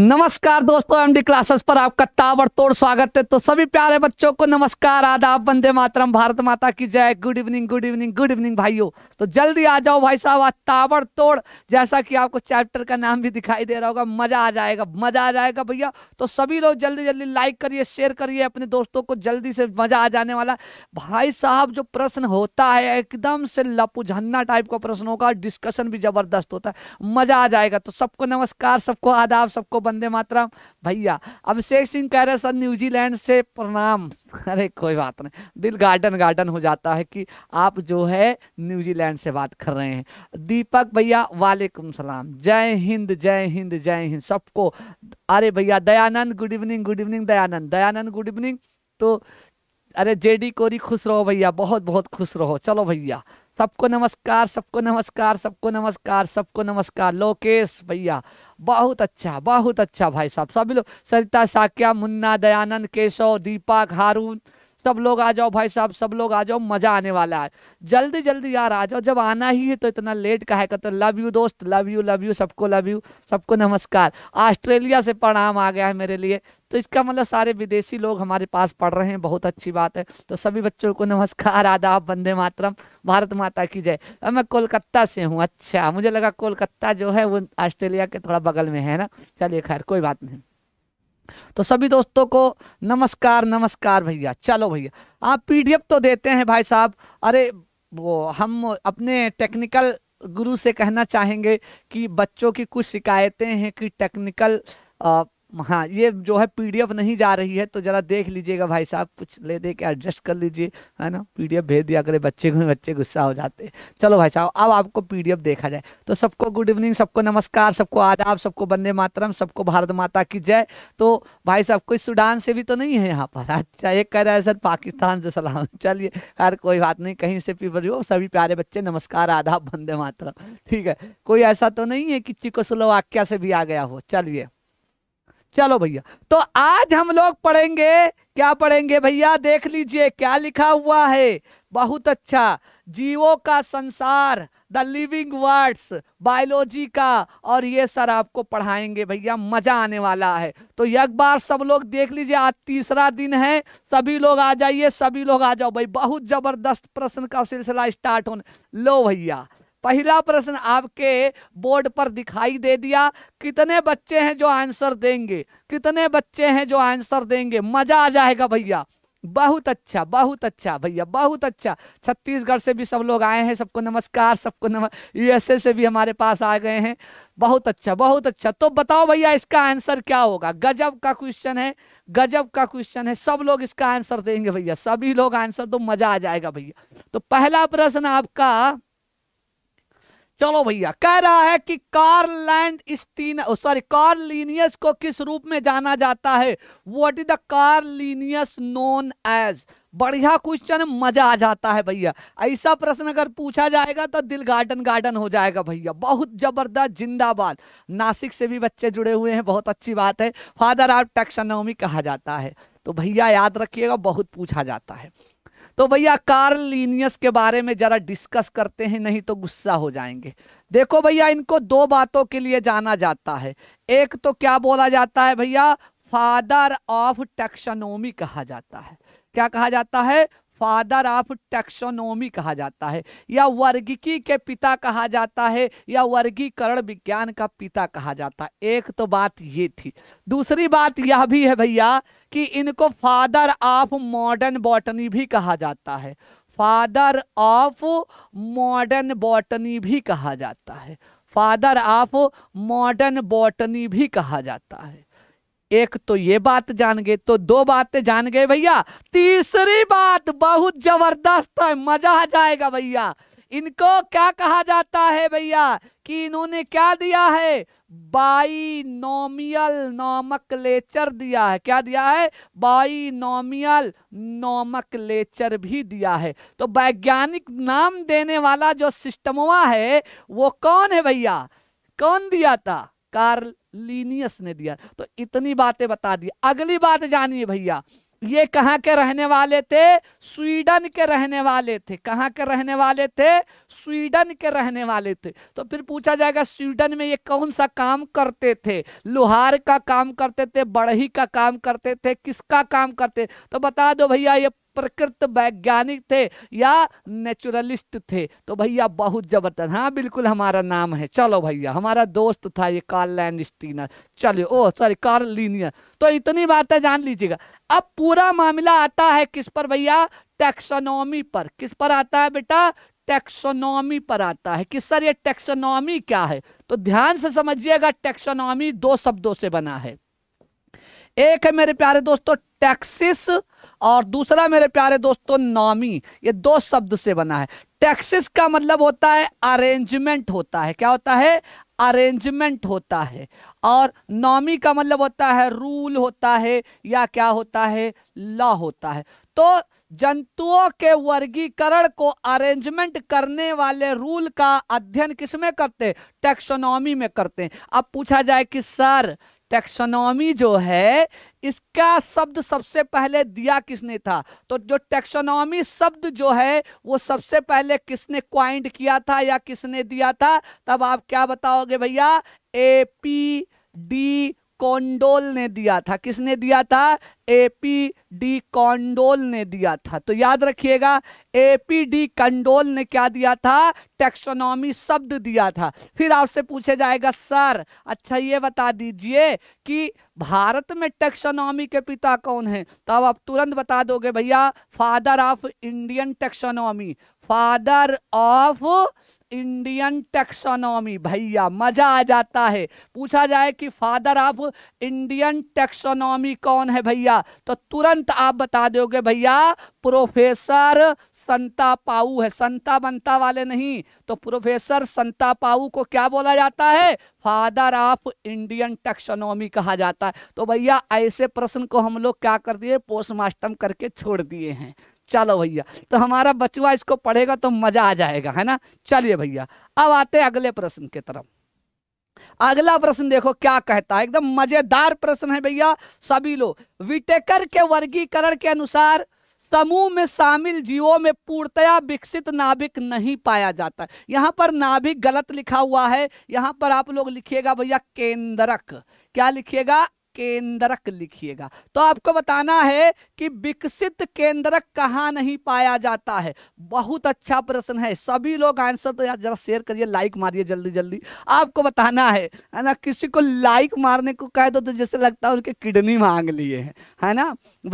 नमस्कार दोस्तों MD classes पर आपका ताबड़तोड़ स्वागत है तो सभी प्यारे बच्चों को नमस्कार आदाब बंदे मातरम भारत माता की जय good evening good evening good evening भाइयों तो जल्दी आ जाओ भाई साहब आज ताबड़तोड़ जैसा कि आपको चैप्टर का नाम भी दिखाई दे रहा होगा मजा आ जाएगा मजा आ जाएगा भैया तो सभी लोग जल्दी जल्दी लाइक करिए शेयर करिए अपने दोस्तों को जल्दी से मजा आ जाने वाला भाई साहब जो प्रश्न होता है एकदम से लपुझन्ना टाइप का प्रश्न होगा डिस्कशन भी जबरदस्त होता है मजा आ जाएगा तो सबको नमस्कार सबको आदाब सबको बंदे मातरम भैया अभिषेक सिंह कह रहे सर न्यूजीलैंड से प्रणाम अरे कोई बात नहीं दिल गार्डन गार्डन हो जाता है कि आप जो है न्यूजीलैंड से बात कर रहे हैं दीपक भैया वालेकुम सलाम जय हिंद जय हिंद जय हिंद सबको अरे भैया Dayanand good evening good evening Dayanand Dayanand good evening तो अरे जेडी कोरी खुश रहो भैया बहुत बहुत खुश रहो चलो भैया सबको नमस्कार सबको नमस्कार सबको नमस्कार सबको नमस्कार लोकेश भैया बहुत अच्छा बहुत अच्छा भाई साहब सभी लोग सरिता साक्या मुन्ना दयानंद केशव दीपक हारून सब लोग आ जाओ भाई साहब सब लोग आ जाओ मजा आने वाला है जल्दी जल्दी यार आ जाओ जब आना ही है तो इतना लेट का है तो लव यू दोस्त लव यू लव यू सबको लव यू सबको नमस्कार ऑस्ट्रेलिया से प्रणाम आ गया है मेरे लिए तो इसका मतलब सारे विदेशी लोग हमारे पास पढ़ रहे हैं बहुत अच्छी बात है तो सभी बच्चों को नमस्कार आदाब वंदे मातरम भारत माता की जय अब मैं कोलकाता से हूँ अच्छा मुझे लगा कोलकाता जो है वो ऑस्ट्रेलिया के थोड़ा बगल में है ना चलिए खैर कोई बात नहीं तो सभी दोस्तों को नमस्कार नमस्कार भैया चलो भैया आप पी तो देते हैं भाई साहब अरे वो हम अपने टेक्निकल गुरु से कहना चाहेंगे कि बच्चों की कुछ शिकायतें हैं कि टेक्निकल आ, हाँ ये जो है पीडीएफ नहीं जा रही है तो ज़रा देख लीजिएगा भाई साहब कुछ ले दे के एडजस्ट कर लीजिए है ना पीडीएफ भेज दिया करे बच्चे को बच्चे गुस्सा हो जाते हैं चलो भाई साहब अब आपको पीडीएफ देखा जाए तो सबको गुड इवनिंग सबको नमस्कार सबको आदाब सबको बंदे मातरम सबको भारत माता की जय तो भाई साहब कोई सूडान से भी तो नहीं है यहाँ पर अच्छा एक कह रहा है सर पाकिस्तान से सलाम चलिए यार कोई बात नहीं कहीं से भी हो सभी प्यारे बच्चे नमस्कार आदाब बंदे मातरम ठीक है कोई ऐसा तो नहीं है कि चिको से भी आ गया हो चलिए चलो भैया तो आज हम लोग पढ़ेंगे क्या पढ़ेंगे भैया देख लीजिए क्या लिखा हुआ है बहुत अच्छा जीवों का संसार द लिविंग वर्ड्स बायोलॉजी का और ये सर आपको पढ़ाएंगे भैया मजा आने वाला है तो एक बार सब लोग देख लीजिए आज तीसरा दिन है सभी लोग आ जाइए सभी लोग आ जाओ भाई बहुत जबरदस्त प्रश्न का सिलसिला स्टार्ट होने लो भैया पहला प्रश्न आपके बोर्ड पर दिखाई दे दिया कितने बच्चे हैं जो आंसर देंगे कितने बच्चे हैं जो आंसर देंगे मजा आ जाएगा भैया बहुत अच्छा बहुत अच्छा भैया बहुत अच्छा छत्तीसगढ़ से भी सब लोग आए हैं सबको नमस्कार सबको नमस्कार यूएसए से भी हमारे पास आ गए हैं बहुत अच्छा बहुत अच्छा तो बताओ भैया इसका आंसर क्या होगा गजब का क्वेश्चन है गजब का क्वेश्चन है सब लोग इसका आंसर देंगे भैया सभी लोग आंसर तो मजा आ जाएगा भैया तो पहला प्रश्न आपका चलो भैया कह रहा है कि कार्लैंड स्टीन सॉरी कार्लिनियस को किस रूप में जाना जाता है what is the Carl Linnaeus known as बढ़िया क्वेश्चन मजा आ जाता है भैया ऐसा प्रश्न अगर पूछा जाएगा तो दिल गार्डन गार्डन हो जाएगा भैया बहुत जबरदस्त जिंदाबाद नासिक से भी बच्चे जुड़े हुए हैं बहुत अच्छी बात है फादर ऑफ टेक्सनोमी कहा जाता है तो भैया याद रखिएगा बहुत पूछा जाता है तो भैया कार्ल लीनियस के बारे में ज़रा डिस्कस करते हैं नहीं तो गुस्सा हो जाएंगे देखो भैया इनको दो बातों के लिए जाना जाता है एक तो क्या बोला जाता है भैया फादर ऑफ टेक्सनोमी कहा जाता है क्या कहा जाता है फादर ऑफ टेक्सोनोमी कहा जाता है या वर्गिकी के पिता कहा जाता है या वर्गीकरण विज्ञान का पिता कहा जाता है एक तो बात ये थी दूसरी बात यह भी है भैया कि इनको फादर ऑफ मॉडर्न बॉटनी भी कहा जाता है फादर ऑफ मॉडर्न बॉटनी भी कहा जाता है फादर ऑफ मॉडर्न बॉटनी भी कहा जाता है एक तो ये बात जान गए तो दो बातें जान गए भैया तीसरी बात बहुत जबरदस्त है मजा आ जाएगा भैया इनको क्या कहा जाता है भैया कि इन्होंने क्या दिया है बाइनोमियल नॉमक लेचर दिया है क्या दिया है बाइनोमियल नॉमक लेचर भी दिया है तो वैज्ञानिक नाम देने वाला जो सिस्टमवा है वो कौन है भैया कौन दिया था कार्लिनियस ने दिया तो इतनी बातें बता दी अगली बात जानिए भैया ये कहाँ के रहने वाले थे स्वीडन के रहने वाले थे कहाँ के रहने वाले थे स्वीडन के रहने वाले थे तो फिर पूछा जाएगा स्वीडन में ये कौन सा काम करते थे लोहार का काम करते थे बढ़ही का काम करते थे किसका काम करते तो बता दो भैया ये प्रकृत वैज्ञानिक थे या नेचुरलिस्ट थे तो भैया बहुत जबरदस्त हाँ बिल्कुल हमारा नाम है चलो भैया हमारा दोस्त था ये कार्ल स्टीनर चलिए सॉरी कार्ल लीनियर तो इतनी बातें जान लीजिएगा अब पूरा मामला आता है किस पर भैया टेक्सोनॉमी पर किस पर आता है बेटा टेक्सोनॉमी पर आता है कि सर ये टेक्सोनॉमी क्या है तो ध्यान से समझिएगा टेक्सोनॉमी दो शब्दों से बना है एक है मेरे प्यारे दोस्तों टैक्सिस और दूसरा मेरे प्यारे दोस्तों नॉमी ये दो शब्द से बना है टैक्सिस का मतलब होता है अरेंजमेंट होता है क्या होता है अरेंजमेंट होता है और नॉमी का मतलब होता है रूल होता है या क्या होता है लॉ होता है तो जंतुओं के वर्गीकरण को अरेंजमेंट करने वाले रूल का अध्ययन किसमें करते हैं टेक्सोनॉमी में करते हैं अब पूछा जाए कि सर टेक्सोनॉमी जो है इसका शब्द सबसे पहले दिया किसने था तो जो टेक्सोनॉमी शब्द जो है वो सबसे पहले किसने क्वाइंट किया था या किसने दिया था तब आप क्या बताओगे भैया ए पी डी कॉन्डोल ने दिया था किसने दिया था एपी डी कॉन्डोल ने दिया था तो याद रखिएगा एपी डी कंडोल ने क्या दिया था टेक्सोनॉमी शब्द दिया था फिर आपसे पूछे जाएगा सर अच्छा ये बता दीजिए कि भारत में टेक्सोनॉमी के पिता कौन है तो अब आप तुरंत बता दोगे भैया father of Indian taxonomy father of Indian taxonomy भैया मजा आ जाता है पूछा जाए कि फादर ऑफ इंडियन टेक्सोनॉमी कौन है भैया तो तुरंत आप बता दोगे भैया प्रोफेसर संता पाऊ है संता बनता वाले नहीं तो प्रोफेसर संता पाऊ को क्या बोला जाता है फादर ऑफ इंडियन टेक्सोनॉमी कहा जाता है तो भैया ऐसे प्रश्न को हम लोग क्या कर दिए पोस्टमार्टम करके छोड़ दिए हैं चलो भैया तो हमारा बचुआ इसको पढ़ेगा तो मजा आ जाएगा है ना चलिए भैया अब आते अगले प्रश्न की तरफ अगला प्रश्न देखो क्या कहता है एकदम मजेदार प्रश्न है भैया सभी लोग विटेकर के वर्गीकरण के अनुसार समूह में शामिल जीवों में पूर्णतया विकसित नाभिक नहीं पाया जाता यहाँ पर नाभिक गलत लिखा हुआ है यहाँ पर आप लोग लिखिएगा भैया केंद्रक क्या लिखिएगा केंद्रक लिखिएगा तो आपको बताना है कि विकसित केंद्रक कहाँ नहीं पाया जाता है बहुत अच्छा प्रश्न है सभी लोग आंसर तो यार जरा शेयर करिए लाइक मारिए जल्दी जल्दी आपको बताना है है ना किसी को लाइक मारने को कह दो तो जैसे लगता है उनके किडनी मांग लिए हैं है ना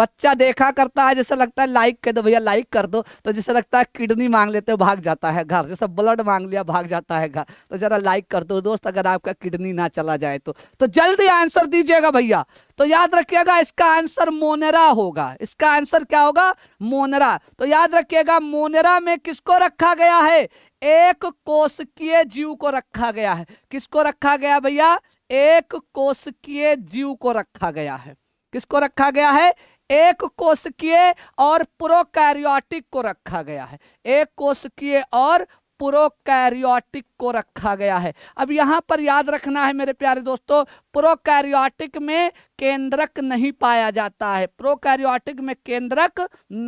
बच्चा देखा करता है जैसे लगता है लाइक कह दो भैया लाइक कर दो तो जैसे लगता है किडनी मांग लेते हो भाग जाता है घर जैसे ब्लड मांग लिया भाग जाता है घर तो जरा लाइक कर दो दोस्त अगर आपका किडनी ना चला जाए तो, तो जल्दी आंसर दीजिएगा भैया दिया तो याद रखिएगा इसका आंसर मोनेरा होगा इसका आंसर क्या होगा मोनेरा तो याद रखिएगा मोनेरा में किसको रखा गया है एक कोशकीय जीव को रखा गया है किसको रखा गया भैया एक कोशकीय जीव को रखा गया है किसको रखा गया है एक कोशकीय और प्रोकैरियोटिक को रखा गया है एक कोशकीय और प्रोकैरियोटिक को रखा गया है अब यहां पर याद रखना है मेरे प्यारे दोस्तों प्रोकैरियोटिक में केंद्रक नहीं पाया जाता है प्रोकैरियोटिक में केंद्रक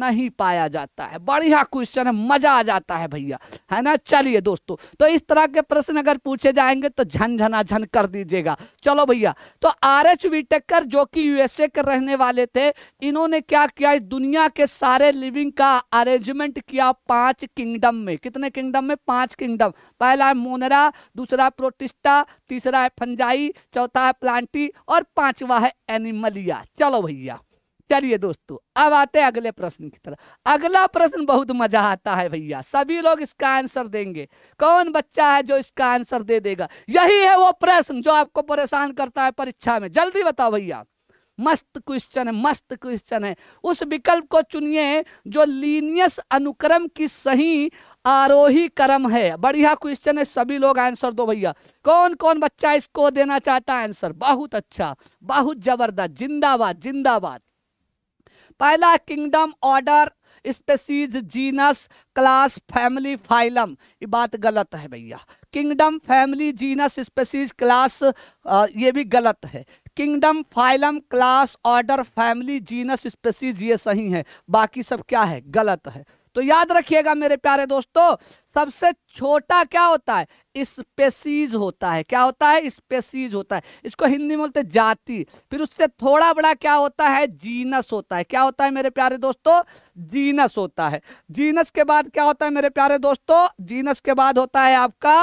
नहीं पाया जाता है बढ़िया क्वेश्चन है मजा आ जाता है भैया है ना चलिए दोस्तों तो इस तरह के प्रश्न अगर पूछे जाएंगे तो झनझना झन कर दीजिएगा चलो भैया तो आर एच विटेकर जो कि यूएसए के रहने वाले थे इन्होंने क्या किया दुनिया के सारे लिविंग का अरेंजमेंट किया पांच किंगडम में कितने किंगडम में पांच किंगडम पहला है मोनरा दूसरा प्रोटिस्टा तीसरा है फंजाई चौथा है प्लांटी और पांचवा है एनिमलिया चलो भैया चलिए दोस्तों अब आते हैं अगले प्रश्न की तरफ अगला प्रश्न बहुत मजा आता है भैया सभी लोग इसका आंसर देंगे कौन बच्चा है जो इसका आंसर दे देगा यही है वो प्रश्न जो आपको परेशान करता है परीक्षा में जल्दी बताओ भैया मस्त क्वेश्चन है मस्त क्वेश्चन है उस विकल्प को चुनिए जो लीनियस अनुक्रम की सही आरोही कर्म है बढ़िया क्वेश्चन है सभी लोग आंसर दो भैया कौन कौन बच्चा इसको देना चाहता है आंसर बहुत अच्छा बहुत जबरदस्त जिंदाबाद जिंदाबाद पहला kingdom order species genus class family phylum ये बात गलत है भैया kingdom family genus species class ये भी गलत है kingdom phylum class order family genus species ये सही है बाकी सब क्या है गलत है तो याद रखिएगा मेरे प्यारे दोस्तों सबसे छोटा क्या होता है स्पेसीज होता है क्या होता है स्पेसीज होता है इसको हिंदी में बोलते जाति फिर उससे थोड़ा बड़ा क्या होता है जीनस होता है क्या होता है मेरे प्यारे दोस्तों जीनस होता है जीनस के बाद क्या होता है मेरे प्यारे दोस्तों जीनस के बाद होता है आपका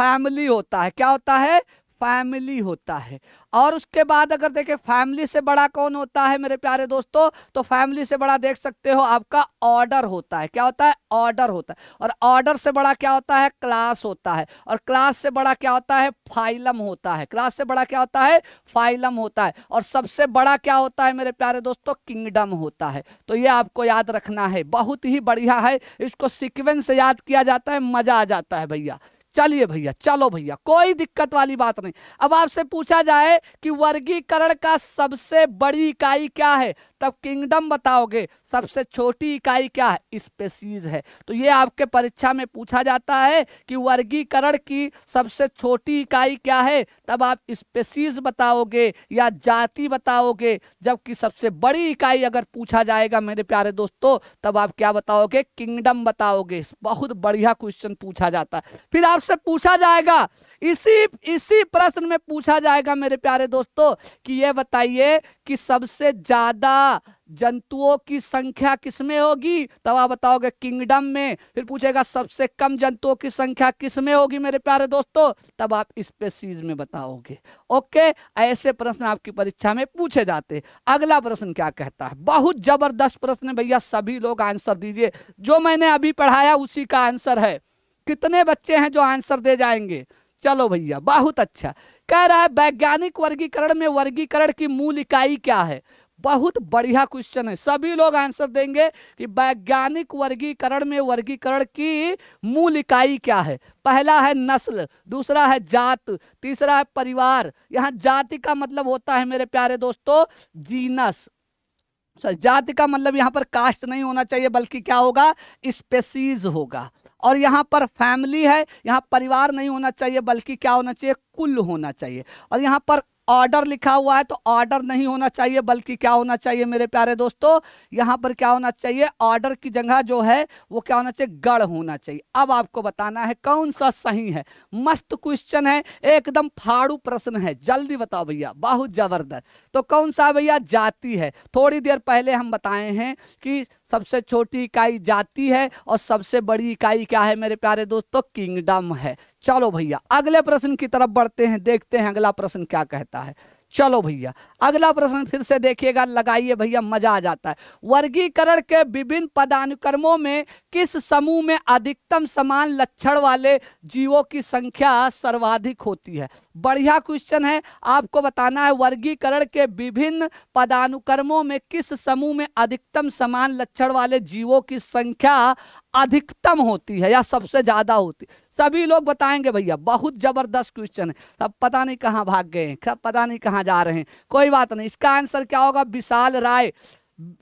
फैमिली होता है क्या होता है फैमिली होता है और उसके बाद अगर देखें फैमिली से बड़ा कौन होता है मेरे प्यारे दोस्तों तो फैमिली से बड़ा देख सकते हो आपका ऑर्डर होता है क्या होता है ऑर्डर होता है और ऑर्डर से बड़ा क्या होता है क्लास होता है और क्लास से बड़ा क्या होता है फाइलम होता है क्लास से बड़ा क्या होता है फाइलम होता है और सबसे बड़ा क्या होता है मेरे प्यारे दोस्तों किंगडम होता है तो ये आपको याद रखना है बहुत ही बढ़िया है इसको सिक्वेंस याद किया जाता है मजा आ जाता है भैया चलिए भैया चलो भैया कोई दिक्कत वाली बात नहीं अब आपसे पूछा जाए कि वर्गीकरण का सबसे बड़ी इकाई क्या है तब किंगडम बताओगे सबसे छोटी इकाई क्या है स्पेसीज है तो ये आपके परीक्षा में पूछा जाता है कि वर्गीकरण की सबसे छोटी इकाई क्या है तब आप स्पेसीज बताओगे या जाति बताओगे जबकि सबसे बड़ी इकाई अगर पूछा जाएगा मेरे प्यारे दोस्तों तब आप क्या बताओगे किंगडम बताओगे बहुत बढ़िया क्वेश्चन पूछा जाता है फिर आपसे पूछा जाएगा इसी इसी प्रश्न में पूछा जाएगा मेरे प्यारे दोस्तों कि यह बताइए कि सबसे ज़्यादा पूछेगा जंतुओं की संख्या किसमें होगी तब आप बताओगे किंगडम में फिर पूछेगा सबसे कम जंतुओं की संख्या किसमें होगी मेरे प्यारे दोस्तों तब आप स्पेसीज में बताओगे ओके ऐसे प्रश्न आपकी परीक्षा में पूछे जाते अगला प्रश्न क्या कहता है बहुत जबरदस्त प्रश्न है भैया सभी लोग आंसर दीजिए जो मैंने अभी पढ़ाया उसी का आंसर है कितने बच्चे हैं जो आंसर दे जाएंगे चलो भैया बहुत अच्छा कह रहा है वैज्ञानिक वर्गीकरण में वर्गीकरण की मूल इकाई क्या है बहुत बढ़िया क्वेश्चन है सभी लोग आंसर देंगे कि वैज्ञानिक वर्गीकरण में वर्गीकरण की मूल इकाई क्या है पहला है नस्ल दूसरा है जात तीसरा है परिवार यहाँ जाति का मतलब होता है मेरे प्यारे दोस्तों जीनस जाति का मतलब यहाँ पर कास्ट नहीं होना चाहिए बल्कि क्या होगा स्पेसीज होगा और यहाँ पर फैमिली है यहाँ परिवार नहीं होना चाहिए बल्कि क्या होना चाहिए कुल होना चाहिए और यहाँ पर ऑर्डर लिखा हुआ है तो ऑर्डर नहीं होना चाहिए बल्कि क्या होना चाहिए मेरे प्यारे दोस्तों यहाँ पर क्या होना चाहिए ऑर्डर की जगह जो है वो क्या होना चाहिए गढ़ होना चाहिए अब आपको बताना है कौन सा सही है मस्त क्वेश्चन है एकदम फाड़ू प्रश्न है जल्दी बताओ भैया बहुत जबरदस्त तो कौन सा भैया जाति है थोड़ी देर पहले हम बताए हैं कि सबसे छोटी इकाई जाति है और सबसे बड़ी इकाई क्या है मेरे प्यारे दोस्तों किंगडम है चलो भैया अगले प्रश्न की तरफ बढ़ते हैं देखते हैं अगला प्रश्न क्या कहता है चलो भैया अगला प्रश्न फिर से देखिएगा लगाइए भैया मजा आ जाता है वर्गीकरण के विभिन्न पदानुक्रमों में किस समूह में अधिकतम समान लक्षण वाले जीवों की संख्या सर्वाधिक होती है बढ़िया क्वेश्चन है आपको बताना है वर्गीकरण के विभिन्न पदानुक्रमों में किस समूह में अधिकतम समान लक्षण वाले जीवों की संख्या अधिकतम होती है या सबसे ज़्यादा होती है सभी लोग बताएंगे भैया बहुत ज़बरदस्त क्वेश्चन है सब पता नहीं कहाँ भाग गए हैं सब पता नहीं कहाँ जा रहे हैं कोई बात नहीं इसका आंसर क्या होगा विशाल राय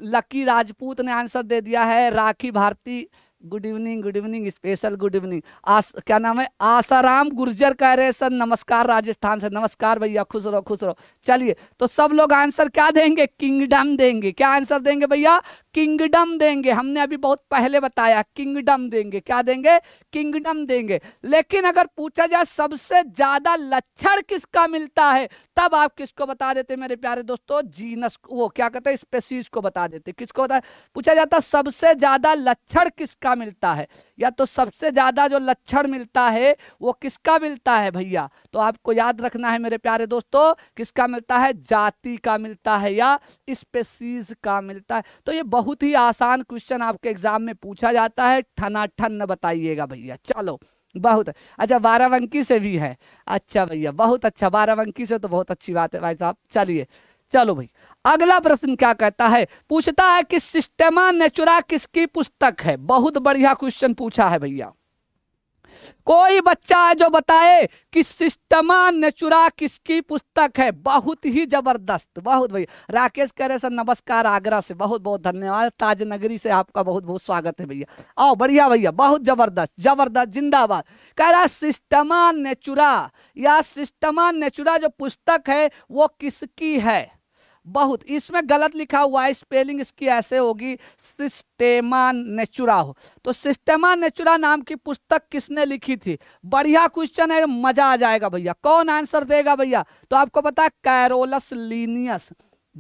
लकी राजपूत ने आंसर दे दिया है Rakhi Bharti good evening good evening special good evening आस क्या नाम है आसाराम गुर्जर कह रहे सर नमस्कार राजस्थान से नमस्कार भैया खुश रहो खुश रहो चलिए तो सब लोग आंसर क्या देंगे किंगडम देंगे क्या आंसर देंगे भैया किंगडम देंगे हमने अभी बहुत पहले बताया किंगडम देंगे क्या देंगे किंगडम देंगे लेकिन अगर पूछा जाए सबसे ज्यादा लक्षण किसका मिलता है तब आप किसको बता देते मेरे प्यारे दोस्तों जीनस वो क्या कहते हैं स्पेसीज को बता देते किसको बता पूछा जाता सबसे ज्यादा लक्षण किसका किसका मिलता है या तो सबसे ज़्यादा जो लक्षण मिलता है वो किसका मिलता है भैया तो आपको याद रखना है मेरे प्यारे दोस्तों किसका मिलता है जाति का मिलता है या स्पेसीज का मिलता है तो ये बहुत ही आसान क्वेश्चन आपके एग्जाम में पूछा जाता है ठनाठन बताइएगा भैया चलो बहुत अच्छा बाराबंकी से भी है अच्छा भैया बहुत अच्छा बाराबंकी से तो बहुत अच्छी बात है भाई साहब चलिए चलो भाई अगला प्रश्न क्या कहता है पूछता है कि सिस्टमा नेचुरा किसकी पुस्तक है बहुत बढ़िया क्वेश्चन पूछा है भैया कोई बच्चा है जो बताए कि सिस्टमा नेचुरा किसकी पुस्तक है बहुत ही जबरदस्त बहुत भैया राकेश कह रहे सर नमस्कार आगरा से बहुत बहुत धन्यवाद ताजनगरी से आपका बहुत बहुत स्वागत है भैया आओ बढ़िया भैया बहुत जबरदस्त जबरदस्त जिंदाबाद कह रहा सिस्टमा नेचुरा या सिस्टमा नेचुरा जो पुस्तक है वो किसकी है बहुत इसमें गलत लिखा हुआ है स्पेलिंग इसकी ऐसे होगी सिस्टेमा नेचुरा हो तो सिस्टेमा नेचुरा नाम की पुस्तक किसने लिखी थी बढ़िया क्वेश्चन है मजा आ जाएगा भैया कौन आंसर देगा भैया तो आपको पता है कैरोलस लीनियस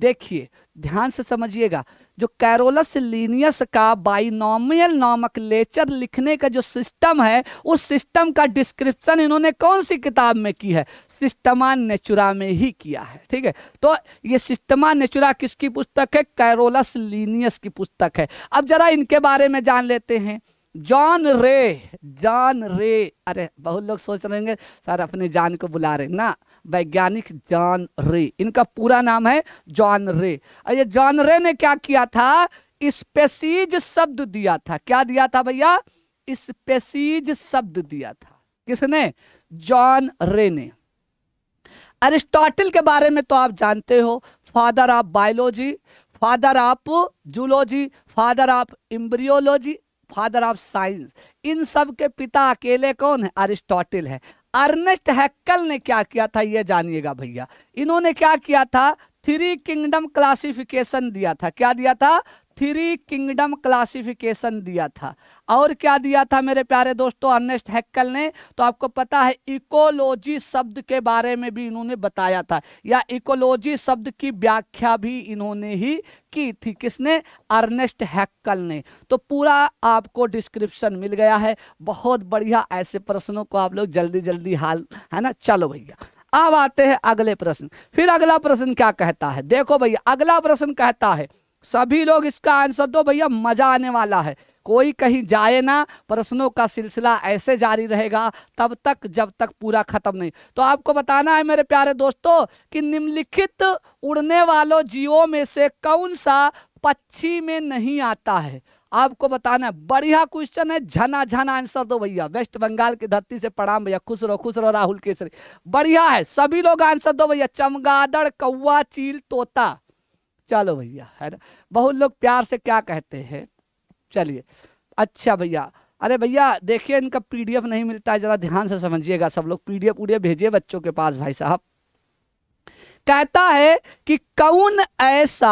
देखिए ध्यान से समझिएगा जो कैरोलस लीनियस का बाइनोमियल नामक लेचर लिखने का जो सिस्टम है उस सिस्टम का डिस्क्रिप्शन इन्होंने कौन सी किताब में की है सिस्टमा नेचुरा में ही किया है ठीक है तो ये सिस्टमा नेचुरा किसकी पुस्तक है कैरोलस लीनियस की पुस्तक है अब जरा इनके बारे में जान लेते हैं जॉन रे जॉन रे अरे बहुत लोग सोच रहे होंगे सर अपने जान को बुला रहे ना वैज्ञानिक जॉन रे इनका पूरा नाम है जॉन रे ये जॉन रे ने क्या किया था स्पेसीज शब्द दिया था क्या दिया था भैया स्पेसीज शब्द दिया था किसने जॉन रे ने अरिस्टोटल के बारे में तो आप जानते हो father of biology father of zoology father of embryology father of science इन सब के पिता अकेले कौन है अरिस्टोटल है अर्नेस्ट हैकल ने क्या किया था ये जानिएगा भैया इन्होंने क्या किया था थ्री किंगडम क्लासिफिकेशन दिया था क्या दिया था थ्री किंगडम क्लासिफिकेशन दिया था और क्या दिया था मेरे प्यारे दोस्तों अर्नेस्ट हैक्कल ने तो आपको पता है इकोलॉजी शब्द के बारे में भी इन्होंने बताया था या इकोलॉजी शब्द की व्याख्या भी इन्होंने ही की थी किसने अर्नेस्ट हैक्कल ने तो पूरा आपको डिस्क्रिप्शन मिल गया है बहुत बढ़िया ऐसे प्रश्नों को आप लोग जल्दी जल्दी हाल है ना चलो भैया अब आते हैं अगले प्रश्न फिर अगला प्रश्न क्या कहता है देखो भैया अगला प्रश्न कहता है सभी लोग इसका आंसर दो भैया मजा आने वाला है कोई कहीं जाए ना प्रश्नों का सिलसिला ऐसे जारी रहेगा तब तक जब तक पूरा खत्म नहीं तो आपको बताना है मेरे प्यारे दोस्तों कि निम्नलिखित उड़ने वालों जीवों में से कौन सा पक्षी में नहीं आता है आपको बताना है बढ़िया क्वेश्चन है झना झना आंसर दो भैया वेस्ट बंगाल की धरती से प्रणाम भैया खुश रहो खुश रहो राहुल केसरी बढ़िया है सभी लोग आंसर दो भैया चमगादड़ कौवा चील तोता चलो भैया है ना बहुत लोग प्यार से क्या कहते हैं चलिए अच्छा भैया अरे भैया देखिए इनका पीडीएफ नहीं मिलता है जरा ध्यान से समझिएगा सब लोग पीडीएफ डी भेजिए बच्चों के पास भाई साहब कहता है कि कौन ऐसा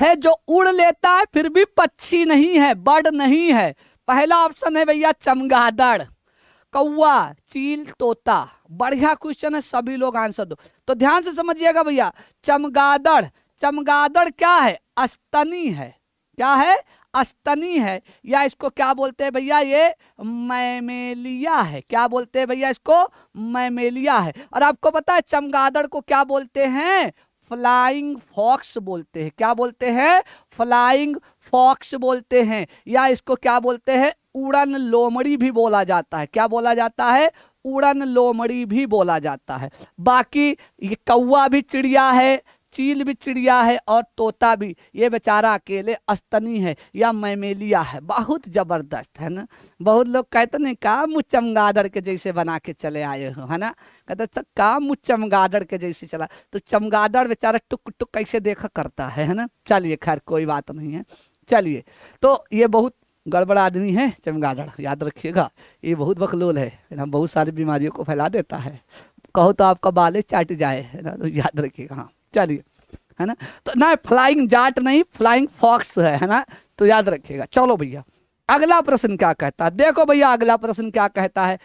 है जो उड़ लेता है फिर भी पक्षी नहीं है बर्ड नहीं है पहला ऑप्शन है भैया चमगादड़ कौआ चील तोता बढ़िया क्वेश्चन है सभी लोग आंसर दो तो ध्यान से समझिएगा भैया चमगादड़ चमगादड़ क्या है अस्तनी है क्या है अस्तनी है या इसको क्या बोलते हैं भैया ये मैमेलिया है क्या बोलते हैं भैया इसको मैमेलिया है और आपको पता है चमगादड़ को क्या बोलते हैं फ्लाइंग फॉक्स बोलते हैं क्या बोलते हैं फ्लाइंग फॉक्स बोलते हैं या इसको क्या बोलते हैं उड़न लोमड़ी भी बोला जाता है क्या बोला जाता है उड़न लोमड़ी भी बोला जाता है बाकी ये कौआ भी चिड़िया है चील भी चिड़िया है और तोता भी ये बेचारा अकेले अस्तनी है या मैमेलिया है बहुत ज़बरदस्त है ना बहुत लोग कहते नहीं का मुँह चमगादड़ के जैसे बना के चले आए हो है ना कहते अच्छा का मुँह चमगादड़ के जैसे चला तो चमगादड़ बेचारा टुक टुक कैसे देखा करता है है ना चलिए खैर कोई बात नहीं है चलिए तो ये बहुत गड़बड़ आदमी है चमगादड़ याद रखिएगा ये बहुत बखलोल है ना बहुत सारी बीमारियों को फैला देता है कहो तो आपका बाल चाट जाए है ना तो याद रखिएगा हाँ चलिए है ना तो ना फ्लाइंग जाट नहीं फ्लाइंग फॉक्स है है ना तो याद रखिएगा चलो भैया अगला प्रश्न क्या कहता है देखो भैया अगला प्रश्न क्या कहता है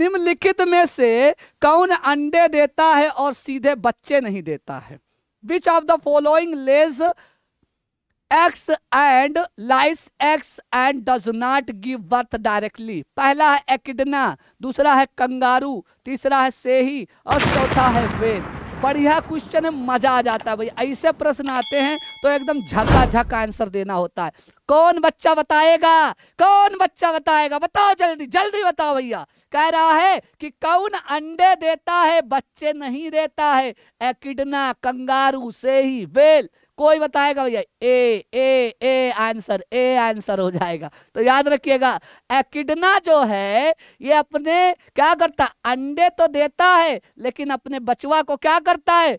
निम्नलिखित में से कौन अंडे देता है और सीधे बच्चे नहीं देता है which of the following lays eggs and lays eggs and does not give birth directly पहला है एकिडना दूसरा है कंगारू तीसरा है सेही और चौथा है वेन बढ़िया क्वेश्चन है मजा आ जाता है भाई ऐसे प्रश्न आते हैं तो एकदम झक आंसर देना होता है कौन बच्चा बताएगा कौन बच्चा बताएगा बताओ जल्दी जल्दी बताओ भैया कह रहा है कि कौन अंडे देता है बच्चे नहीं देता है एकिडना कंगारू से ही बेल कोई बताएगा भैया ए ए ए आंसर ए आंसर हो जाएगा तो याद रखिएगा एकिडना जो है ये अपने क्या करता अंडे तो देता है लेकिन अपने बचवा को क्या करता है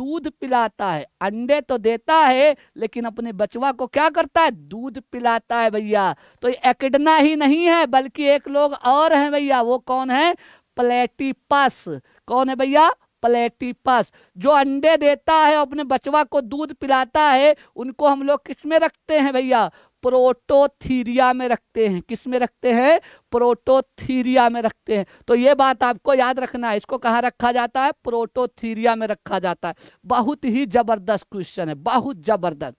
दूध पिलाता है अंडे तो देता है लेकिन अपने बचवा को क्या करता है दूध पिलाता है भैया तो एकिडना ही नहीं है बल्कि एक लोग और हैं भैया वो कौन है प्लेटिपस कौन है भैया प्लेटिपस जो अंडे देता है अपने बचवा को दूध पिलाता है उनको हम लोग किस में रखते हैं भैया प्रोटोथीरिया में रखते हैं किस में रखते हैं प्रोटोथीरिया में रखते हैं तो ये बात आपको याद रखना है इसको कहाँ रखा जाता है प्रोटोथीरिया में रखा जाता है बहुत ही जबरदस्त क्वेश्चन है बहुत जबरदस्त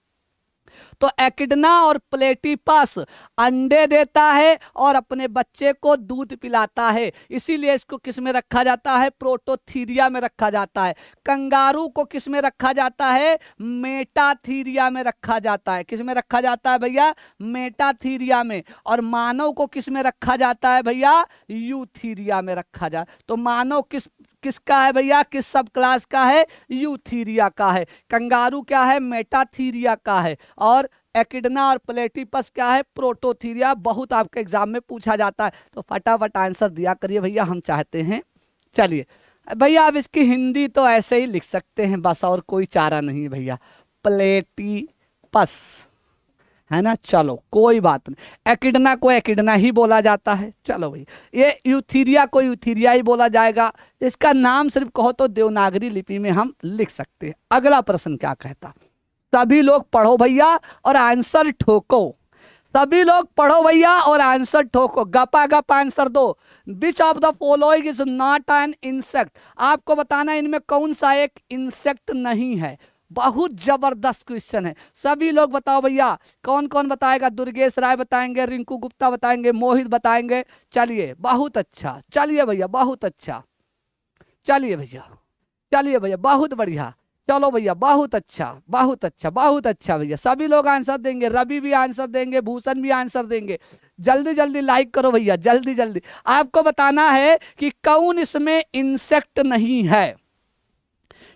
तो एक्डना और प्लेटिपस अंडे देता है और अपने बच्चे को दूध पिलाता है इसीलिए इसको किस में रखा जाता है प्रोटोथीरिया में रखा जाता है कंगारू को किस में रखा जाता है मेटाथीरिया में रखा जाता है किस में रखा जाता है भैया मेटाथीरिया में और मानव को किस में रखा जाता है भैया यूथीरिया में रखा जा तो मानव किस किसका है भैया किस सब क्लास का है यूथीरिया का है कंगारू क्या है मेटाथीरिया का है और एकिडना और प्लेटिपस क्या है प्रोटोथीरिया बहुत आपके एग्जाम में पूछा जाता है तो फटाफट आंसर दिया करिए भैया हम चाहते हैं चलिए भैया आप इसकी हिंदी तो ऐसे ही लिख सकते हैं बस और कोई चारा नहीं है भैया प्लेटिपस है ना चलो कोई बात नहीं एकिडना को एकिडना ही बोला जाता है चलो भैया ये यूथीरिया को यूथीरिया ही बोला जाएगा इसका नाम सिर्फ कहो तो देवनागरी लिपि में हम लिख सकते हैं अगला प्रश्न क्या कहता है सभी लोग पढ़ो भैया और आंसर ठोको सभी लोग पढ़ो भैया और आंसर ठोको गपा गप आंसर दो which of the following is not an insect आपको बताना इनमें कौन सा एक इंसेक्ट नहीं है बहुत जबरदस्त क्वेश्चन है सभी लोग बताओ भैया कौन कौन बताएगा दुर्गेश राय बताएंगे रिंकू गुप्ता बताएंगे मोहित बताएंगे चलिए बहुत अच्छा चलिए भैया बहुत अच्छा चलिए भैया चलिए भैया बहुत बढ़िया चलो भैया बहुत अच्छा बहुत अच्छा बहुत अच्छा भैया सभी लोग आंसर देंगे रवि भी आंसर देंगे भूषण भी आंसर देंगे जल्दी जल्दी लाइक करो भैया जल्दी जल्दी आपको बताना है कि कौन इसमें इंसेक्ट नहीं है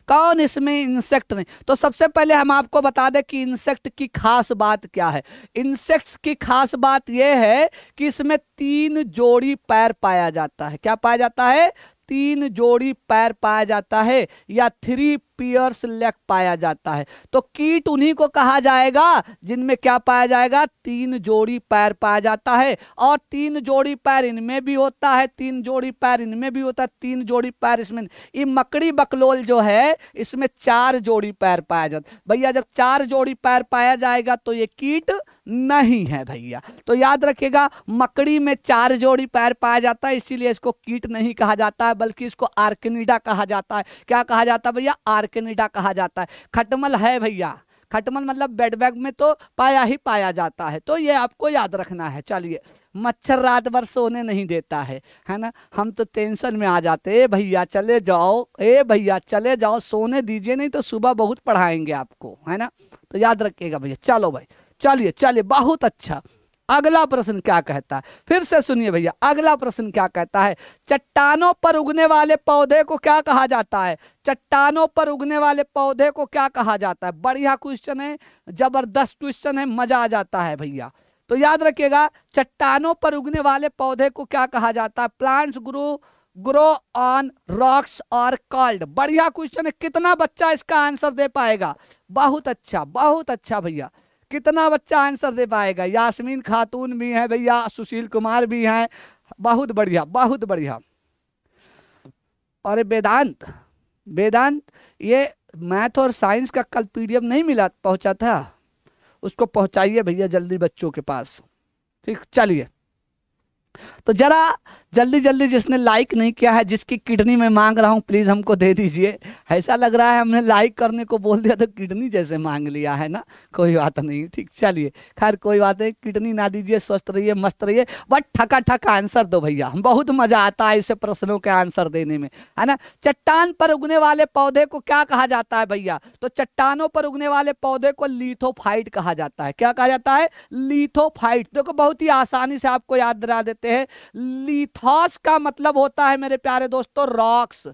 कौन इसमें इंसेक्ट नहीं तो सबसे पहले हम आपको बता दें कि इंसेक्ट की खास बात क्या है इंसेक्ट्स की खास बात यह है कि इसमें तीन जोड़ी पैर पाया जाता है क्या पाया जाता है तीन जोड़ी पैर पाया जाता है या थ्री पियर्स लेग पाया जाता है तो कीट उन्हीं को कहा जाएगा जिनमें क्या पाया जाएगा तीन जोड़ी पैर पाया जाता है और तीन जोड़ी पैर इनमें भी होता है तीन जोड़ी पैर इनमें भी होता है तीन जोड़ी पैर इसमें ये मकड़ी बकलोल जो है इसमें चार जोड़ी पैर पाया जाता भैया जब चार जोड़ी पैर पाया जाएगा तो ये कीट नहीं है भैया तो याद रखिएगा मकड़ी में चार जोड़ी पैर पाया जाता है इसीलिए इसको कीट नहीं कहा जाता है बल्कि इसको आर्कनीडा कहा जाता है क्या कहा जाता है भैया आर्कनीडा कहा जाता है खटमल है भैया खटमल मतलब बेड बैग में तो पाया ही पाया जाता है तो ये आपको याद रखना है चलिए मच्छर रात भर सोने नहीं देता है है ना हम तो टेंशन में आ जाते ए भैया चले जाओ ए भैया चले जाओ सोने दीजिए नहीं तो सुबह बहुत पढ़ाएंगे आपको है ना तो याद रखिएगा भैया चलो भाई चलिए चलिए बहुत अच्छा अगला प्रश्न क्या कहता है फिर से सुनिए भैया अगला प्रश्न क्या कहता है चट्टानों पर उगने वाले पौधे को क्या कहा जाता है चट्टानों पर उगने वाले पौधे को क्या कहा जाता है बढ़िया क्वेश्चन है जबरदस्त क्वेश्चन है मजा आ जाता है भैया तो याद रखिएगा चट्टानों पर उगने वाले पौधे को क्या कहा जाता है plants grow grow on rocks और कॉल्ड बढ़िया क्वेश्चन है कितना बच्चा इसका आंसर दे पाएगा बहुत अच्छा बहुत अच्छा भैया कितना बच्चा आंसर दे पाएगा यासमीन खातून भी हैं भैया सुशील कुमार भी हैं बहुत बढ़िया बहुत बढ़िया और वेदांत वेदांत ये मैथ और साइंस का कल पीडीएफ नहीं मिला पहुंचा था उसको पहुंचाइए भैया जल्दी बच्चों के पास ठीक चलिए तो जरा जल्दी जल्दी जिसने लाइक नहीं किया है जिसकी किडनी मैं मांग रहा हूँ प्लीज़ हमको दे दीजिए ऐसा लग रहा है हमने लाइक करने को बोल दिया तो किडनी जैसे मांग लिया है ना कोई बात नहीं ठीक चलिए खैर कोई बात नहीं किडनी ना दीजिए स्वस्थ रहिए मस्त रहिए बट ठका ठक आंसर दो भैया हम बहुत मज़ा आता है इसे प्रश्नों के आंसर देने में है ना चट्टान पर उगने वाले पौधे को क्या कहा जाता है भैया तो चट्टानों पर उगने वाले पौधे को लीथोफाइट कहा जाता है क्या कहा जाता है लीथोफाइट देखो बहुत ही आसानी से आपको याद दिला देते हैं लीथो लिथास का मतलब होता है मेरे प्यारे दोस्तों रॉक्स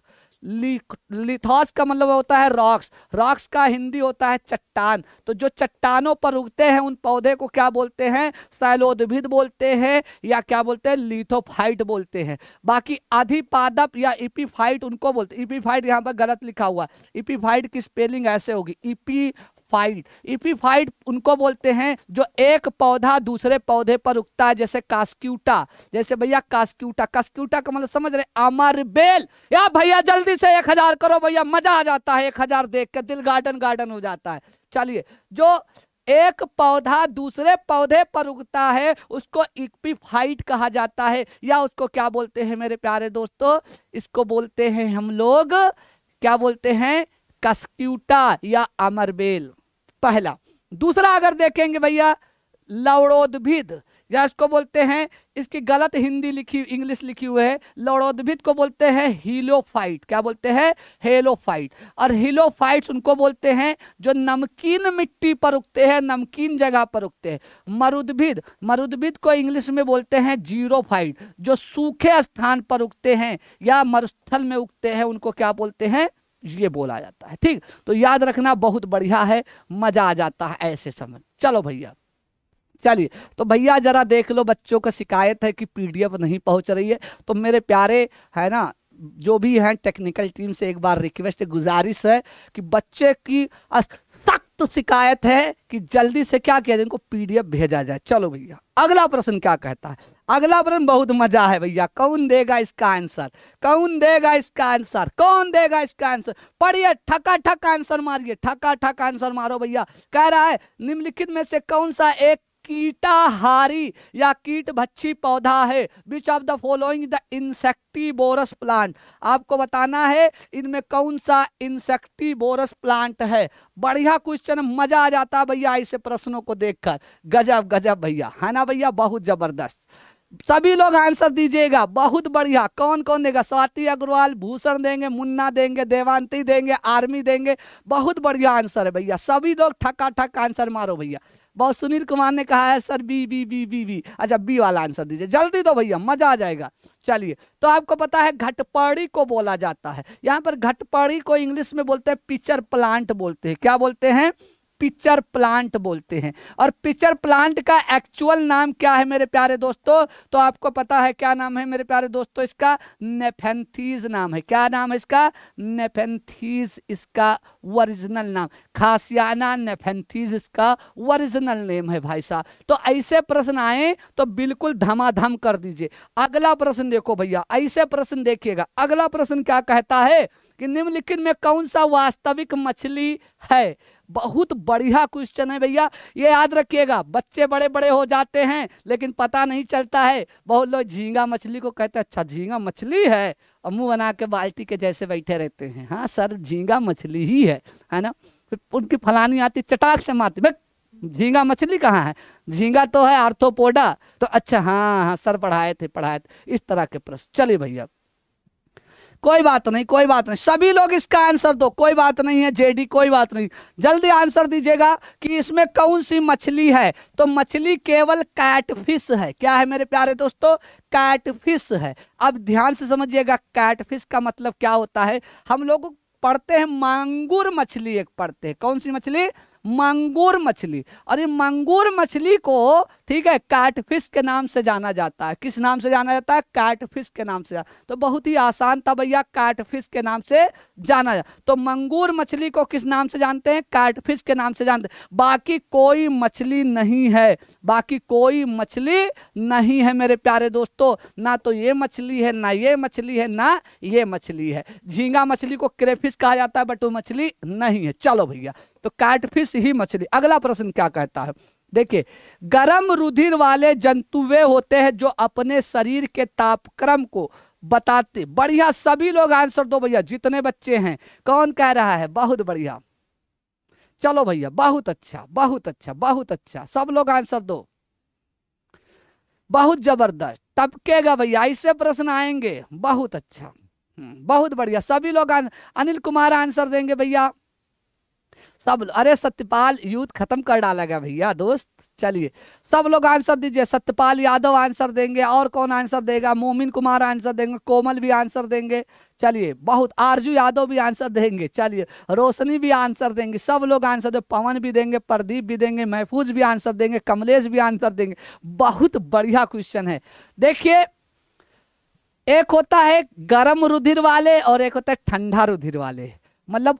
लिथॉस का मतलब होता है रॉक्स रॉक्स का हिंदी होता है चट्टान तो जो चट्टानों पर उगते हैं उन पौधे को क्या बोलते हैं शैलोद्भिद बोलते हैं या क्या बोलते हैं लिथोफाइट बोलते हैं बाकी अधिपादप या इपीफाइट उनको बोलते हैं इपीफाइट यहाँ पर गलत लिखा हुआ इपीफाइट की स्पेलिंग ऐसे होगी इपी इपिफाइट इपिफाइट उनको बोलते हैं जो एक पौधा दूसरे पौधे पर उगता है जैसे कास्क्यूटा जैसे भैया कास्क्यूटा कास्क्यूटा का मतलब समझ रहे अमरबेल या भैया जल्दी से एक हजार करो भैया मजा आ जाता है एक हजार देख के दिल गार्डन गार्डन हो जाता है चलिए जो एक पौधा दूसरे पौधे पर उगता है उसको इक्विफाइट कहा जाता है या उसको क्या बोलते हैं मेरे प्यारे दोस्तों इसको बोलते हैं हम लोग क्या बोलते हैं कस्क्यूटा या अमरबेल पहला दूसरा अगर देखेंगे भैया लवड़ोद्भिद या इसको बोलते हैं इसकी गलत हिंदी लिखी इंग्लिश लिखी हुई है लवड़ोद्भिद को बोलते हैं हीलोफाइट क्या बोलते हैं हेलोफाइट और हीलोफाइट्स उनको बोलते हैं जो नमकीन मिट्टी पर उगते हैं नमकीन जगह पर उगते हैं मरुद्भिद मरुद्भिद को इंग्लिश में बोलते हैं जीरोफाइट जो सूखे स्थान पर उगते हैं या मरुस्थल में उगते हैं उनको क्या बोलते हैं ये बोला जाता है ठीक तो याद रखना बहुत बढ़िया है मजा आ जाता है ऐसे समझ चलो भैया चलिए तो भैया जरा देख लो बच्चों का शिकायत है कि पीडीएफ नहीं पहुंच रही है तो मेरे प्यारे है ना जो भी हैं टेक्निकल टीम से एक बार रिक्वेस्ट गुजारिश है कि बच्चे की सख्त तो शिकायत है कि जल्दी से क्या किया जाए इनको पीडीएफ भेजा जाए चलो भैया अगला प्रश्न क्या कहता है अगला प्रश्न बहुत मजा है भैया कौन देगा इसका आंसर कौन देगा इसका आंसर कौन देगा इसका आंसर पढ़िए ठका ठक आंसर मारिए ठका ठक आंसर मारो भैया कह रहा है निम्नलिखित में से कौन सा एक कीटाहारी या कीट भच्छी पौधा है which of the following the insectivorous plant आपको बताना है इनमें कौन सा इंसेक्टिबोरस प्लांट है बढ़िया क्वेश्चन मजा आ जाता है भैया ऐसे प्रश्नों को देखकर गजब गजब भैया है ना भैया बहुत जबरदस्त सभी लोग आंसर दीजिएगा बहुत बढ़िया कौन कौन देगा स्वाति अग्रवाल भूषण देंगे मुन्ना देंगे देवांती देंगे आर्मी देंगे बहुत बढ़िया आंसर है भैया सभी लोग ठका ठक आंसर मारो भैया बहुत सुनील कुमार ने कहा है sir B B B B B अच्छा बी वाला आंसर दीजिए जल्दी दो भैया मजा आ जाएगा चलिए तो आपको पता है घटपड़ी को बोला जाता है यहाँ पर घटपड़ी को इंग्लिश में बोलते हैं पिचर प्लांट बोलते हैं क्या बोलते हैं पिचर प्लांट बोलते हैं और पिचर प्लांट का एक्चुअल नाम क्या है मेरे प्यारे दोस्तों तो आपको पता है क्या नाम है मेरे प्यारे दोस्तों इसका नेफेंथीज नाम है क्या नाम है इसका नेफेंथीज इसका ओरिजिनल नाम खासियाना नेफेंथीज इसका ओरिजिनल नेम है भाई साहब तो ऐसे प्रश्न आए तो बिल्कुल धमाधम कर दीजिए अगला प्रश्न देखो भैया ऐसे प्रश्न देखिएगा अगला प्रश्न क्या कहता है कि निम्नलिखित में कौन सा वास्तविक मछली है बहुत बढ़िया क्वेश्चन है भैया ये याद रखिएगा बच्चे बड़े बड़े हो जाते हैं लेकिन पता नहीं चलता है बहुत लोग झींगा मछली को कहते हैं अच्छा झींगा मछली है और मुँह बना के बाल्टी के जैसे बैठे रहते हैं हाँ सर झींगा मछली ही है है ना फिर उनकी फलानी आती चटाक से मारती भाई झींगा मछली कहाँ है झींगा तो है आर्थोपोडा तो अच्छा हाँ हाँ सर पढ़ाए थे पढ़ाए थे इस तरह के प्रश्न चलिए भैया कोई बात नहीं कोई बात नहीं सभी लोग इसका आंसर दो कोई बात नहीं है जेडी कोई बात नहीं जल्दी आंसर दीजिएगा कि इसमें कौन सी मछली है तो मछली केवल कैटफिश है क्या है मेरे प्यारे दोस्तों कैटफिश है अब ध्यान से समझिएगा कैटफिश का मतलब क्या होता है हम लोग पढ़ते हैं मांगुर मछली एक पढ़ते हैं कौन सी मछली मांगूर मछली और ये मांगूर मछली को ठीक है काटफिश के नाम से जाना जाता है किस नाम से जाना जाता है काटफिश के नाम से तो बहुत ही आसान था भैया काटफिश के नाम से जाना जाता तो मंगूर मछली को किस नाम से जानते हैं काटफिश के नाम से जानते बाकी कोई मछली नहीं है बाकी कोई मछली नहीं है मेरे प्यारे दोस्तों ना तो ये मछली है ना ये मछली है ना ये मछली है झींगा मछली को क्रेफिश कहा जाता है बट वो मछली नहीं है चलो भैया तो कैटफिश ही मछली अगला प्रश्न क्या कहता है देखिए गर्म रुधिर वाले जंतु वे होते हैं जो अपने शरीर के तापक्रम को बताते बढ़िया सभी लोग आंसर दो भैया जितने बच्चे हैं कौन कह रहा है बहुत बढ़िया चलो भैया बहुत अच्छा बहुत अच्छा बहुत अच्छा सब लोग आंसर दो बहुत जबरदस्त टपकेगा भैया ऐसे प्रश्न आएंगे बहुत अच्छा हम्म, बहुत बढ़िया सभी लोग अनिल कुमार आंसर देंगे भैया सब अरे सत्यपाल यूथ खत्म कर डाला गया भैया दोस्त चलिए सब लोग आंसर दीजिए सत्यपाल यादव आंसर देंगे और कौन आंसर देगा मोमिन कुमार आंसर देंगे कोमल भी आंसर देंगे चलिए बहुत आरजू यादव भी आंसर देंगे चलिए रोशनी भी आंसर देंगे सब लोग आंसर दे पवन भी देंगे प्रदीप भी देंगे महफूज भी आंसर देंगे कमलेश भी आंसर देंगे बहुत बढ़िया क्वेश्चन है देखिए एक होता है गर्म रुधिर वाले और एक होता है ठंडा रुधिर वाले मतलब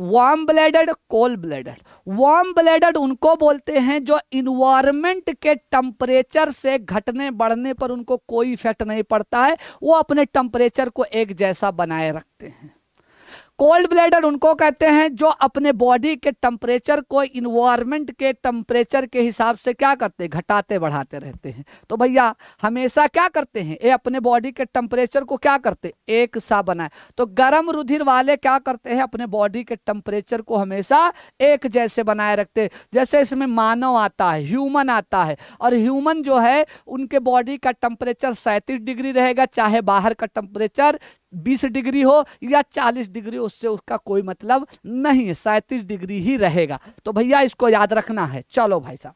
warm blooded cold blooded warm blooded उनको बोलते हैं जो इन्वायरमेंट के टम्परेचर से घटने बढ़ने पर उनको कोई इफेक्ट नहीं पड़ता है वो अपने टम्परेचर को एक जैसा बनाए रखते हैं कोल्ड ब्लेडर उनको कहते हैं जो अपने बॉडी के टेम्परेचर को इन्वायरमेंट के टेम्परेचर के हिसाब से क्या करते घटाते बढ़ाते रहते हैं तो भैया हमेशा क्या करते हैं ये अपने बॉडी के टेम्परेचर को क्या करते एक सा बनाए तो गर्म रुधिर वाले क्या करते हैं अपने बॉडी के टेम्परेचर को हमेशा एक जैसे बनाए रखते जैसे इसमें मानव आता है ह्यूमन आता है और ह्यूमन जो है उनके बॉडी का टेम्परेचर सैंतीस डिग्री रहेगा चाहे बाहर का टेम्परेचर बीस डिग्री हो या चालीस डिग्री उससे उसका कोई मतलब नहीं है सैंतीस डिग्री ही रहेगा तो भैया इसको याद रखना है चलो भाई साहब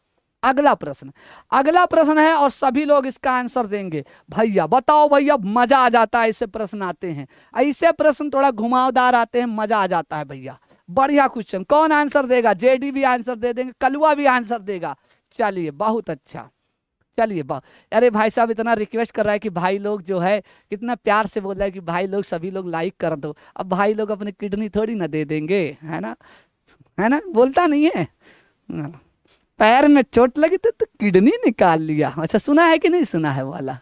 अगला प्रश्न अगला प्रश्न है और सभी लोग इसका आंसर देंगे भैया बताओ भैया मजा आ जाता है ऐसे प्रश्न आते हैं ऐसे प्रश्न थोड़ा घुमावदार आते हैं मजा आ जाता है भैया बढ़िया क्वेश्चन कौन आंसर देगा जेडी भी आंसर दे देंगे कलुआ भी आंसर देगा चलिए बहुत अच्छा चलिए बा अरे भाई साहब इतना रिक्वेस्ट कर रहा है कि भाई लोग जो है कितना प्यार से बोल रहा है कि भाई लोग सभी लोग लाइक कर दो अब भाई लोग अपनी किडनी थोड़ी ना दे देंगे है ना है ना बोलता नहीं है हाँ। पैर में चोट लगी तो, तो किडनी निकाल लिया अच्छा सुना है कि नहीं सुना है वाला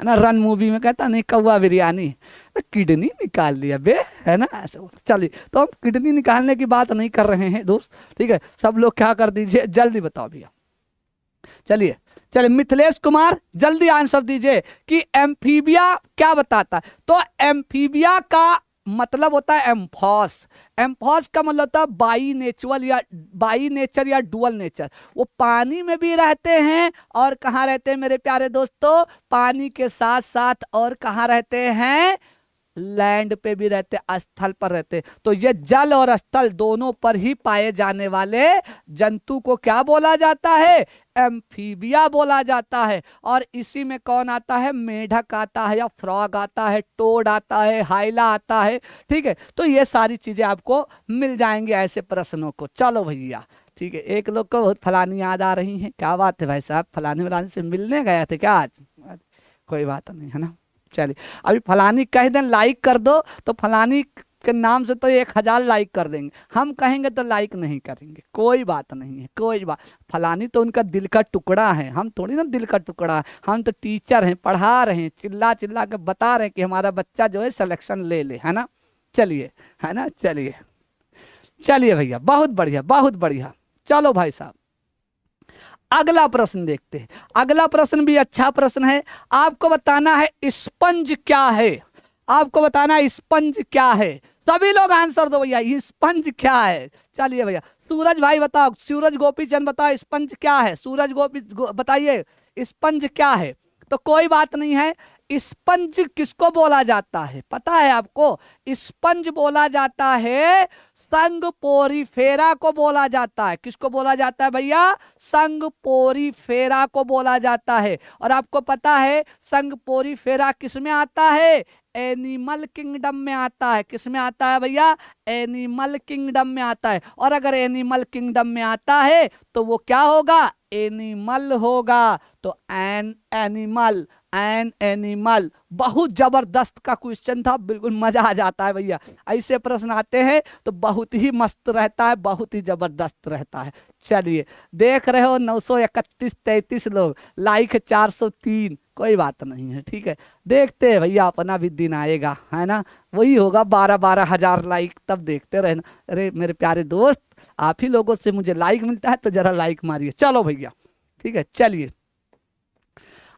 है ना रन मूवी में कहता नहीं कौवा बिरयानी तो किडनी निकाल लिया बे है ना ऐसे चलिए तो हम किडनी निकालने की बात नहीं कर रहे हैं दोस्त ठीक है सब लोग क्या कर दीजिए जल्दी बताओ भैया चलिए चलिए मिथिलेश कुमार जल्दी आंसर दीजिए कि एम्फीबिया क्या बताता है तो एम्फीबिया का मतलब होता है एम्फॉस एम्फॉस का मतलब होता है बाई नेचुरल या बाई नेचर या डुअल नेचर वो पानी में भी रहते हैं और कहाँ रहते हैं मेरे प्यारे दोस्तों पानी के साथ साथ और कहाँ रहते हैं लैंड पे भी रहते स्थल पर रहते तो ये जल और स्थल दोनों पर ही पाए जाने वाले जंतु को क्या बोला जाता है एम्फीबिया बोला जाता है और इसी में कौन आता है मेढक आता है या फ्रॉग आता है टोड आता है हाइला आता है ठीक है तो ये सारी चीज़ें आपको मिल जाएंगे ऐसे प्रश्नों को चलो भैया ठीक है एक लोग को बहुत फलानी याद आ रही है क्या बात है भाई साहब फलानी वलानी से मिलने गए थे क्या आज कोई बात नहीं है ना चलिए अभी फलानी कह दें लाइक कर दो तो फलानी के नाम से तो एक हज़ार लाइक कर देंगे हम कहेंगे तो लाइक नहीं करेंगे कोई बात नहीं है कोई बात फलानी तो उनका दिल का टुकड़ा है हम थोड़ी ना दिल का टुकड़ा है हम तो टीचर हैं पढ़ा रहे हैं चिल्ला चिल्ला के बता रहे हैं कि हमारा बच्चा जो है सलेक्शन ले ले है ना चलिए है ना चलिए चलिए भैया बहुत बढ़िया बहुत बढ़िया चलो भाई साहब अगला प्रश्न देखते हैं अगला प्रश्न भी अच्छा प्रश्न है आपको बताना है स्पंज क्या है आपको बताना है स्पंज क्या है सभी लोग आंसर दो भैया स्पंज क्या है चलिए भैया सूरज भाई बताओ सूरज गोपी चंद बताओ स्पंज क्या है सूरज गोपी गो, बताइए स्पंज क्या है तो कोई बात नहीं है स्पंज किसको बोला जाता है पता है आपको स्पंज बोला जाता है संग पोरी फेरा को बोला जाता है किसको बोला जाता है भैया संग पोरी फेरा को बोला जाता है और आपको पता है संग पोरी फेरा किस में आता है एनिमल किंगडम में आता है किस में आता है भैया एनिमल किंगडम में आता है और अगर एनिमल किंगडम में आता है तो वो क्या होगा एनिमल होगा तो एन एनिमल एन एनिमल बहुत जबरदस्त का क्वेश्चन था बिल्कुल मजा आ जाता है भैया ऐसे प्रश्न आते हैं तो बहुत ही मस्त रहता है बहुत ही जबरदस्त रहता है चलिए देख रहे हो इकतीस तैतीस लोग लाइक 403 कोई बात नहीं है ठीक है देखते हैं भैया अपना भी दिन आएगा है ना वही होगा बारह बारह हजार लाइक तब देखते रहना अरे मेरे प्यारे दोस्त आप ही लोगों से मुझे लाइक मिलता है तो ज़रा लाइक मारिए चलो भैया ठीक है चलिए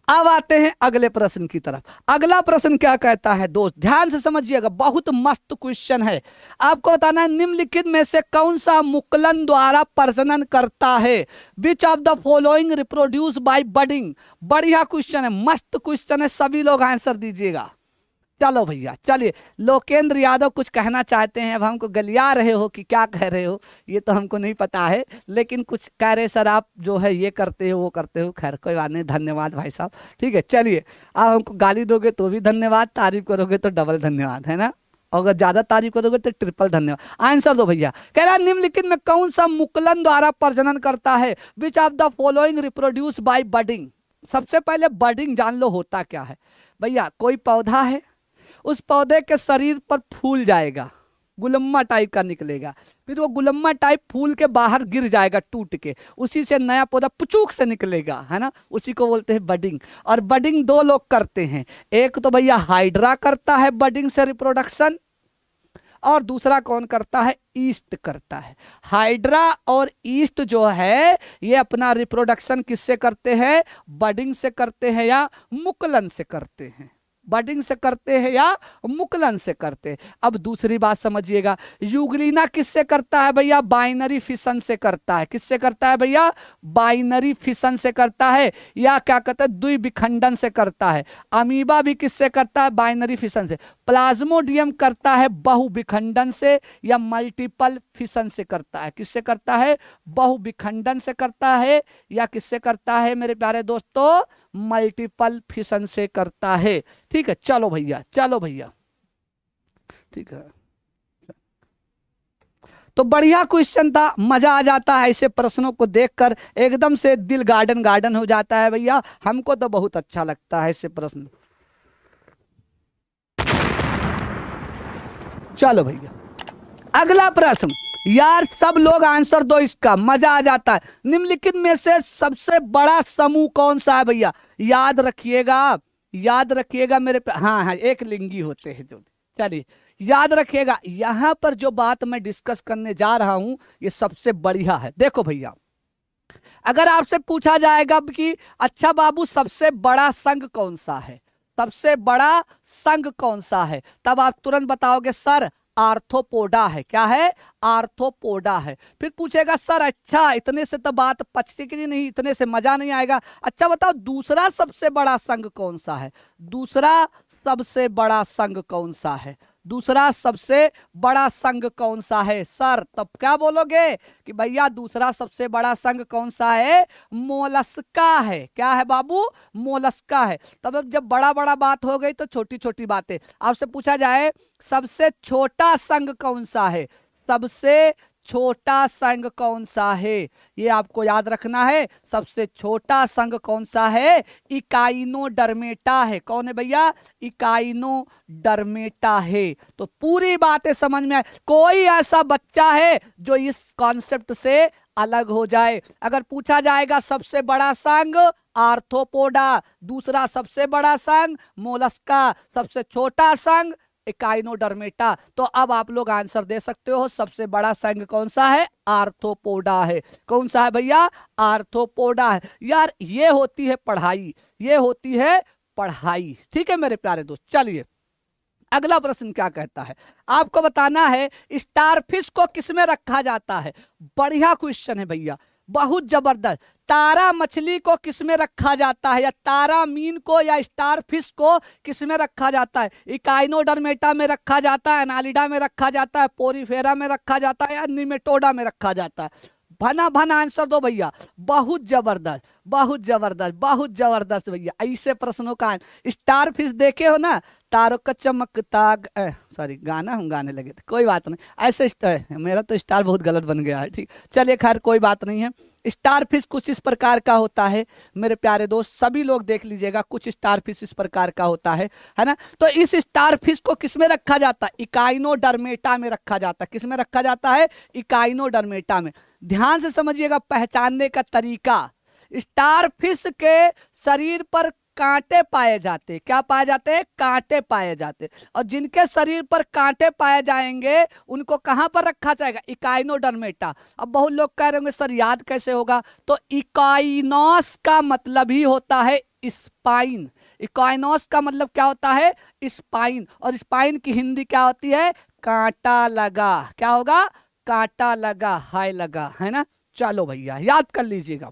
अब आते हैं अगले प्रश्न की तरफ अगला प्रश्न क्या कहता है दोस्त ध्यान से समझिएगा बहुत मस्त क्वेश्चन है आपको बताना है निम्नलिखित में से कौन सा मुकलन द्वारा प्रजनन करता है which of the following reproduce by budding बढ़िया क्वेश्चन है मस्त क्वेश्चन है सभी लोग आंसर दीजिएगा चलो भैया चलिए लोकेंद्र यादव कुछ कहना चाहते हैं अब हमको गलिया रहे हो कि क्या कह रहे हो ये तो हमको नहीं पता है लेकिन कुछ कह रहे सर आप जो है ये करते हो वो करते हो खैर कोई बात नहीं धन्यवाद भाई साहब ठीक है चलिए आप हमको गाली दोगे तो भी धन्यवाद तारीफ करोगे तो डबल धन्यवाद है ना अगर ज़्यादा तारीफ करोगे तो ट्रिपल धन्यवाद आंसर दो भैया कह रहा निम्नलिखित में कौन सा मुकलन द्वारा प्रजनन करता है which of the following reproduce by budding सबसे पहले बडिंग जान लो होता क्या है भैया कोई पौधा है उस पौधे के शरीर पर फूल जाएगा गुलम्मा टाइप का निकलेगा फिर वो गुलम्मा टाइप फूल के बाहर गिर जाएगा टूट के उसी से नया पौधा पुचूक से निकलेगा है ना उसी को बोलते हैं बडिंग और बडिंग दो लोग करते हैं एक तो भैया हाइड्रा करता है बडिंग से रिप्रोडक्शन और दूसरा कौन करता है ईस्ट करता है हाइड्रा और ईस्ट जो है ये अपना रिप्रोडक्शन किससे करते हैं बडिंग से करते हैं या मुकलन से करते हैं बडिंग से करते हैं या मुकलन से करते हैं अब दूसरी बात समझिएगा युगलीना किससे करता है भैया बाइनरी फिशन से करता है किससे करता है भैया बाइनरी फिशन से करता है या क्या कहते हैं द्विविखंडन से करता है अमीबा भी किससे करता है बाइनरी फिशन से प्लाज्मोडियम करता है बहुविखंडन से या मल्टीपल फिशन से करता है किससे करता है बहुविखंडन से करता है या किससे करता है मेरे प्यारे दोस्तों मल्टीपल फिशन से करता है ठीक है चलो भैया चलो भैया ठीक है तो बढ़िया क्वेश्चन था मज़ा आ जाता है ऐसे प्रश्नों को देखकर एकदम से दिल गार्डन गार्डन हो जाता है भैया हमको तो बहुत अच्छा लगता है ऐसे प्रश्न चलो भैया अगला प्रश्न यार सब लोग आंसर दो इसका मजा आ जाता है निम्नलिखित में से सबसे बड़ा समूह कौन सा है भैया याद रखिएगा याद रखिएगा मेरे पे हाँ हाँ एक लिंगी होते हैं जो चलिए याद रखिएगा यहाँ पर जो बात मैं डिस्कस करने जा रहा हूं ये सबसे बढ़िया है देखो भैया अगर आपसे पूछा जाएगा कि अच्छा बाबू सबसे बड़ा संघ कौन सा है सबसे बड़ा संघ कौन सा है तब आप तुरंत बताओगे सर आर्थोपोडा है क्या है आर्थोपोडा है फिर पूछेगा सर अच्छा इतने से तो बात पचती नहीं इतने से मजा नहीं आएगा अच्छा बताओ दूसरा सबसे बड़ा संघ कौन सा है दूसरा सबसे बड़ा संघ कौन सा है दूसरा सबसे बड़ा संघ कौन सा है सर तब क्या बोलोगे कि भैया दूसरा सबसे बड़ा संघ कौन सा है मोलस्का है क्या है बाबू मोलस्का है तब जब बड़ा बड़ा बात हो गई तो छोटी छोटी बातें आपसे पूछा जाए सबसे छोटा संघ कौन सा है सबसे छोटा संघ कौन सा है ये आपको याद रखना है सबसे छोटा संघ कौन सा है इकाइनो डरमेटा है कौन है भैया इकाइनो डरमेटा है तो पूरी बातें समझ में आए कोई ऐसा बच्चा है जो इस कॉन्सेप्ट से अलग हो जाए अगर पूछा जाएगा सबसे बड़ा संघ आर्थोपोडा दूसरा सबसे बड़ा संघ मोलस्का सबसे छोटा संघ इकाइनोडर्मेटा तो अब आप लोग आंसर दे सकते हो सबसे बड़ा संघ कौन सा है आर्थोपोडा है कौन सा है भैया आर्थोपोडा है यार ये होती है पढ़ाई ये होती है पढ़ाई ठीक है मेरे प्यारे दोस्त चलिए अगला प्रश्न क्या कहता है आपको बताना है स्टारफिश को किसमें रखा जाता है बढ़िया क्वेश्चन है भैया बहुत ज़बरदस्त तारा मछली को किस में रखा जाता है या तारा मीन को या स्टार फिश को किस में रखा जाता है इकाइनोडर्मेटा में रखा जाता है एनालिडा में रखा जाता है पोरीफेरा में रखा जाता है या निमेटोडा में रखा जाता है भना भना आंसर दो भैया बहुत जबरदस्त बहुत जबरदस्त बहुत जबरदस्त भैया ऐसे प्रश्नों का स्टार फिश देखे हो ना तारों का चमकता सॉरी गाना हम गाने लगे थे कोई बात नहीं ऐसे मेरा तो स्टार बहुत गलत बन गया है ठीक चलिए खैर कोई बात नहीं है स्टार फिश कुछ इस प्रकार का होता है मेरे प्यारे दोस्त सभी लोग देख लीजिएगा कुछ स्टार फिश इस प्रकार का होता है है ना तो इस स्टार फिश को किस में रखा जाता है इकाइनो डरमेटा में रखा जाता है किस में रखा जाता है इकाइनो डरमेटा में ध्यान से समझिएगा पहचानने का तरीका स्टार फिश के शरीर पर कांटे पाए जाते क्या पाए जाते हैं कांटे पाए जाते और जिनके शरीर पर कांटे पाए जाएंगे उनको कहां पर रखा जाएगा इकाइनोडर्मेटा अब बहुत लोग कह रहे होंगे सर याद कैसे होगा तो इकाइनोस का मतलब ही होता है स्पाइन इकाइनोस का मतलब क्या होता है स्पाइन और स्पाइन की हिंदी क्या होती है कांटा लगा क्या होगा कांटा लगा हाय लगा है ना चलो भैया याद कर लीजिएगा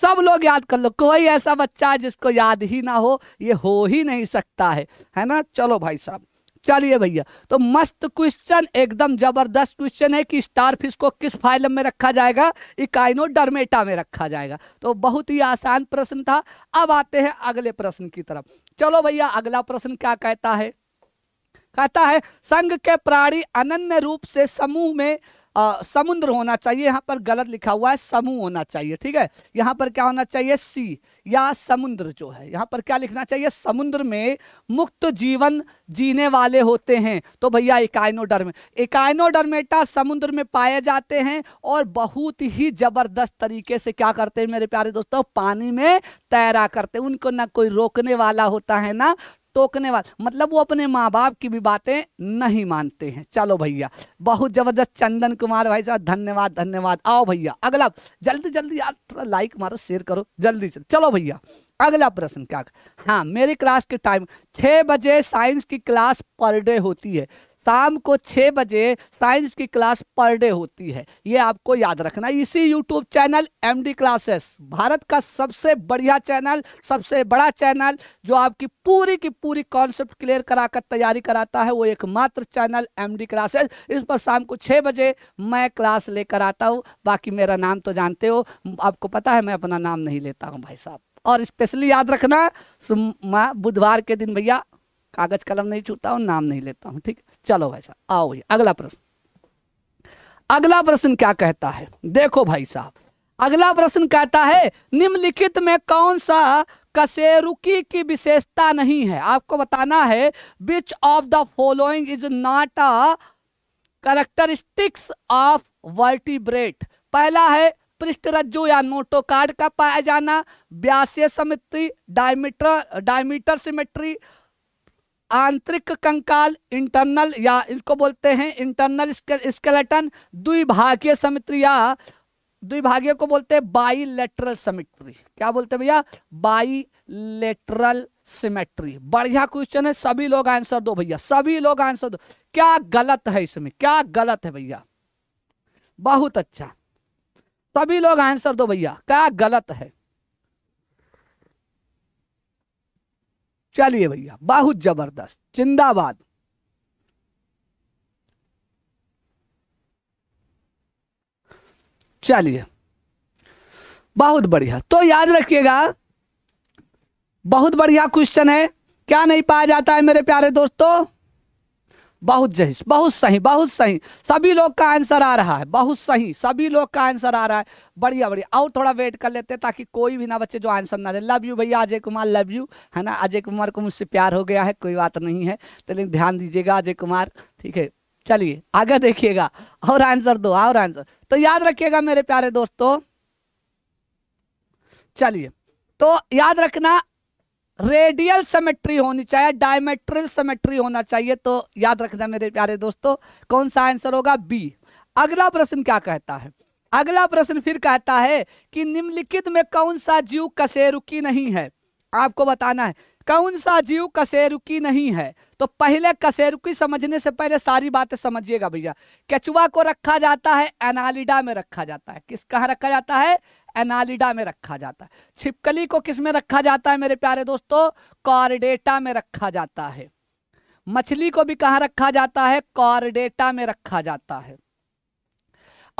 सब लोग याद कर लो कोई ऐसा बच्चा जिसको याद ही ना हो ये हो ही नहीं सकता है है ना चलो भाई साहब चलिए भैया तो मस्त क्वेश्चन एकदम जबरदस्त क्वेश्चन है कि स्टार फिश को किस फाइलम में रखा जाएगा इकाइनो डरमेटा में रखा जाएगा तो बहुत ही आसान प्रश्न था अब आते हैं अगले प्रश्न की तरफ चलो भैया अगला प्रश्न क्या कहता है कहता है संघ के प्राणी अनन्य रूप से समूह में आ, समुद्र होना चाहिए यहाँ पर गलत लिखा हुआ है समूह होना चाहिए ठीक है यहाँ पर क्या होना चाहिए सी या समुद्र जो है यहाँ पर क्या लिखना चाहिए समुद्र में मुक्त जीवन जीने वाले होते हैं तो भैया इकाइनोडर्म इकाइनोडर्मेटा समुद्र में पाए जाते हैं और बहुत ही जबरदस्त तरीके से क्या करते हैं मेरे प्यारे दोस्तों पानी में तैरा करते हैं उनको ना कोई रोकने वाला होता है ना टोकने वाले मतलब वो अपने माँ बाप की भी बातें नहीं मानते हैं चलो भैया बहुत ज़बरदस्त चंदन कुमार भाई साहब धन्यवाद धन्यवाद आओ भैया अगला जल्दी जल्दी यार थोड़ा लाइक मारो शेयर करो जल्दी से चलो भैया अगला प्रश्न क्या हाँ मेरी क्लास के टाइम छः बजे साइंस की क्लास पर डे होती है शाम को छः बजे साइंस की क्लास पर डे होती है ये आपको याद रखना इसी YouTube channel M D classes Bharat का सबसे बढ़िया चैनल सबसे बड़ा चैनल जो आपकी पूरी की पूरी कॉन्सेप्ट क्लियर कराकर तैयारी कराता है वो एकमात्र चैनल एम डी क्लासेस इस पर शाम को छः बजे मैं क्लास लेकर आता हूँ बाकी मेरा नाम तो जानते हो आपको पता है मैं अपना नाम नहीं लेता हूँ भाई साहब और स्पेशली याद रखना बुधवार के दिन भैया कागज़ कलम नहीं छूता हूँ नाम नहीं लेता हूँ ठीक है चलो भाई साहब आओ जी अगला प्रश्न अगला प्रश्न क्या कहता है देखो भाई साहब अगला प्रश्न कहता है निम्नलिखित में कौन सा कसेरुकी की विशेषता नहीं है आपको बताना है which of the following is not a characteristics of vertebrate पहला है पृष्ठरज्जु या नोटोकार्ड का पाया जाना ब्यासे समिति डायमीटर डायमीटर सिमेट्री आंतरिक कंकाल इंटरनल या इसको बोलते हैं इंटरनल स्केलेटन द्विभागीय समित्र या द्विभागीय को बोलते हैं बाईलेटरल समित्री क्या बोलते हैं भैया बाईलेटरल सिमेट्री बढ़िया क्वेश्चन है सभी लोग आंसर दो भैया सभी लोग आंसर दो क्या गलत है इसमें क्या गलत है भैया बहुत अच्छा सभी लोग आंसर दो भैया क्या गलत है चलिए भैया बहुत जबरदस्त जिंदाबाद चलिए बहुत बढ़िया तो याद रखिएगा बहुत बढ़िया क्वेश्चन है क्या नहीं पाया जाता है मेरे प्यारे दोस्तों बहुत जहिस बहुत सही बहुत सही सभी लोग का आंसर आ रहा है बहुत सही सभी लोग का आंसर आ रहा है बढ़िया बढ़िया और थोड़ा वेट कर लेते हैं ताकि कोई भी ना बच्चे जो आंसर ना दे लव यू भैया अजय कुमार लव यू है ना अजय कुमार को मुझसे प्यार हो गया है कोई बात नहीं है तो लेकिन ध्यान दीजिएगा अजय कुमार ठीक है चलिए आगे देखिएगा और आंसर दो और आंसर तो याद रखिएगा मेरे प्यारे दोस्तों चलिए तो याद रखना रेडियल सेमेट्री होनी चाहिए डायमेट्रियल सेमेट्री होना चाहिए तो याद रखना मेरे प्यारे दोस्तों कौन सा आंसर होगा बी अगला प्रश्न क्या कहता है अगला प्रश्न फिर कहता है कि निम्नलिखित में कौन सा जीव कशेरुकी नहीं है आपको बताना है कौन सा जीव कशेरुकी नहीं है तो पहले कशेरुकी समझने से पहले सारी बातें समझिएगा भैया केचुआ को रखा जाता है एनालिडा में रखा जाता है किस कहाँ रखा जाता है एनालिडा में रखा जाता है छिपकली को किस में रखा जाता है मेरे प्यारे दोस्तों कॉर्डेटा में रखा जाता है मछली को भी कहाँ रखा जाता है कॉर्डेटा में रखा जाता है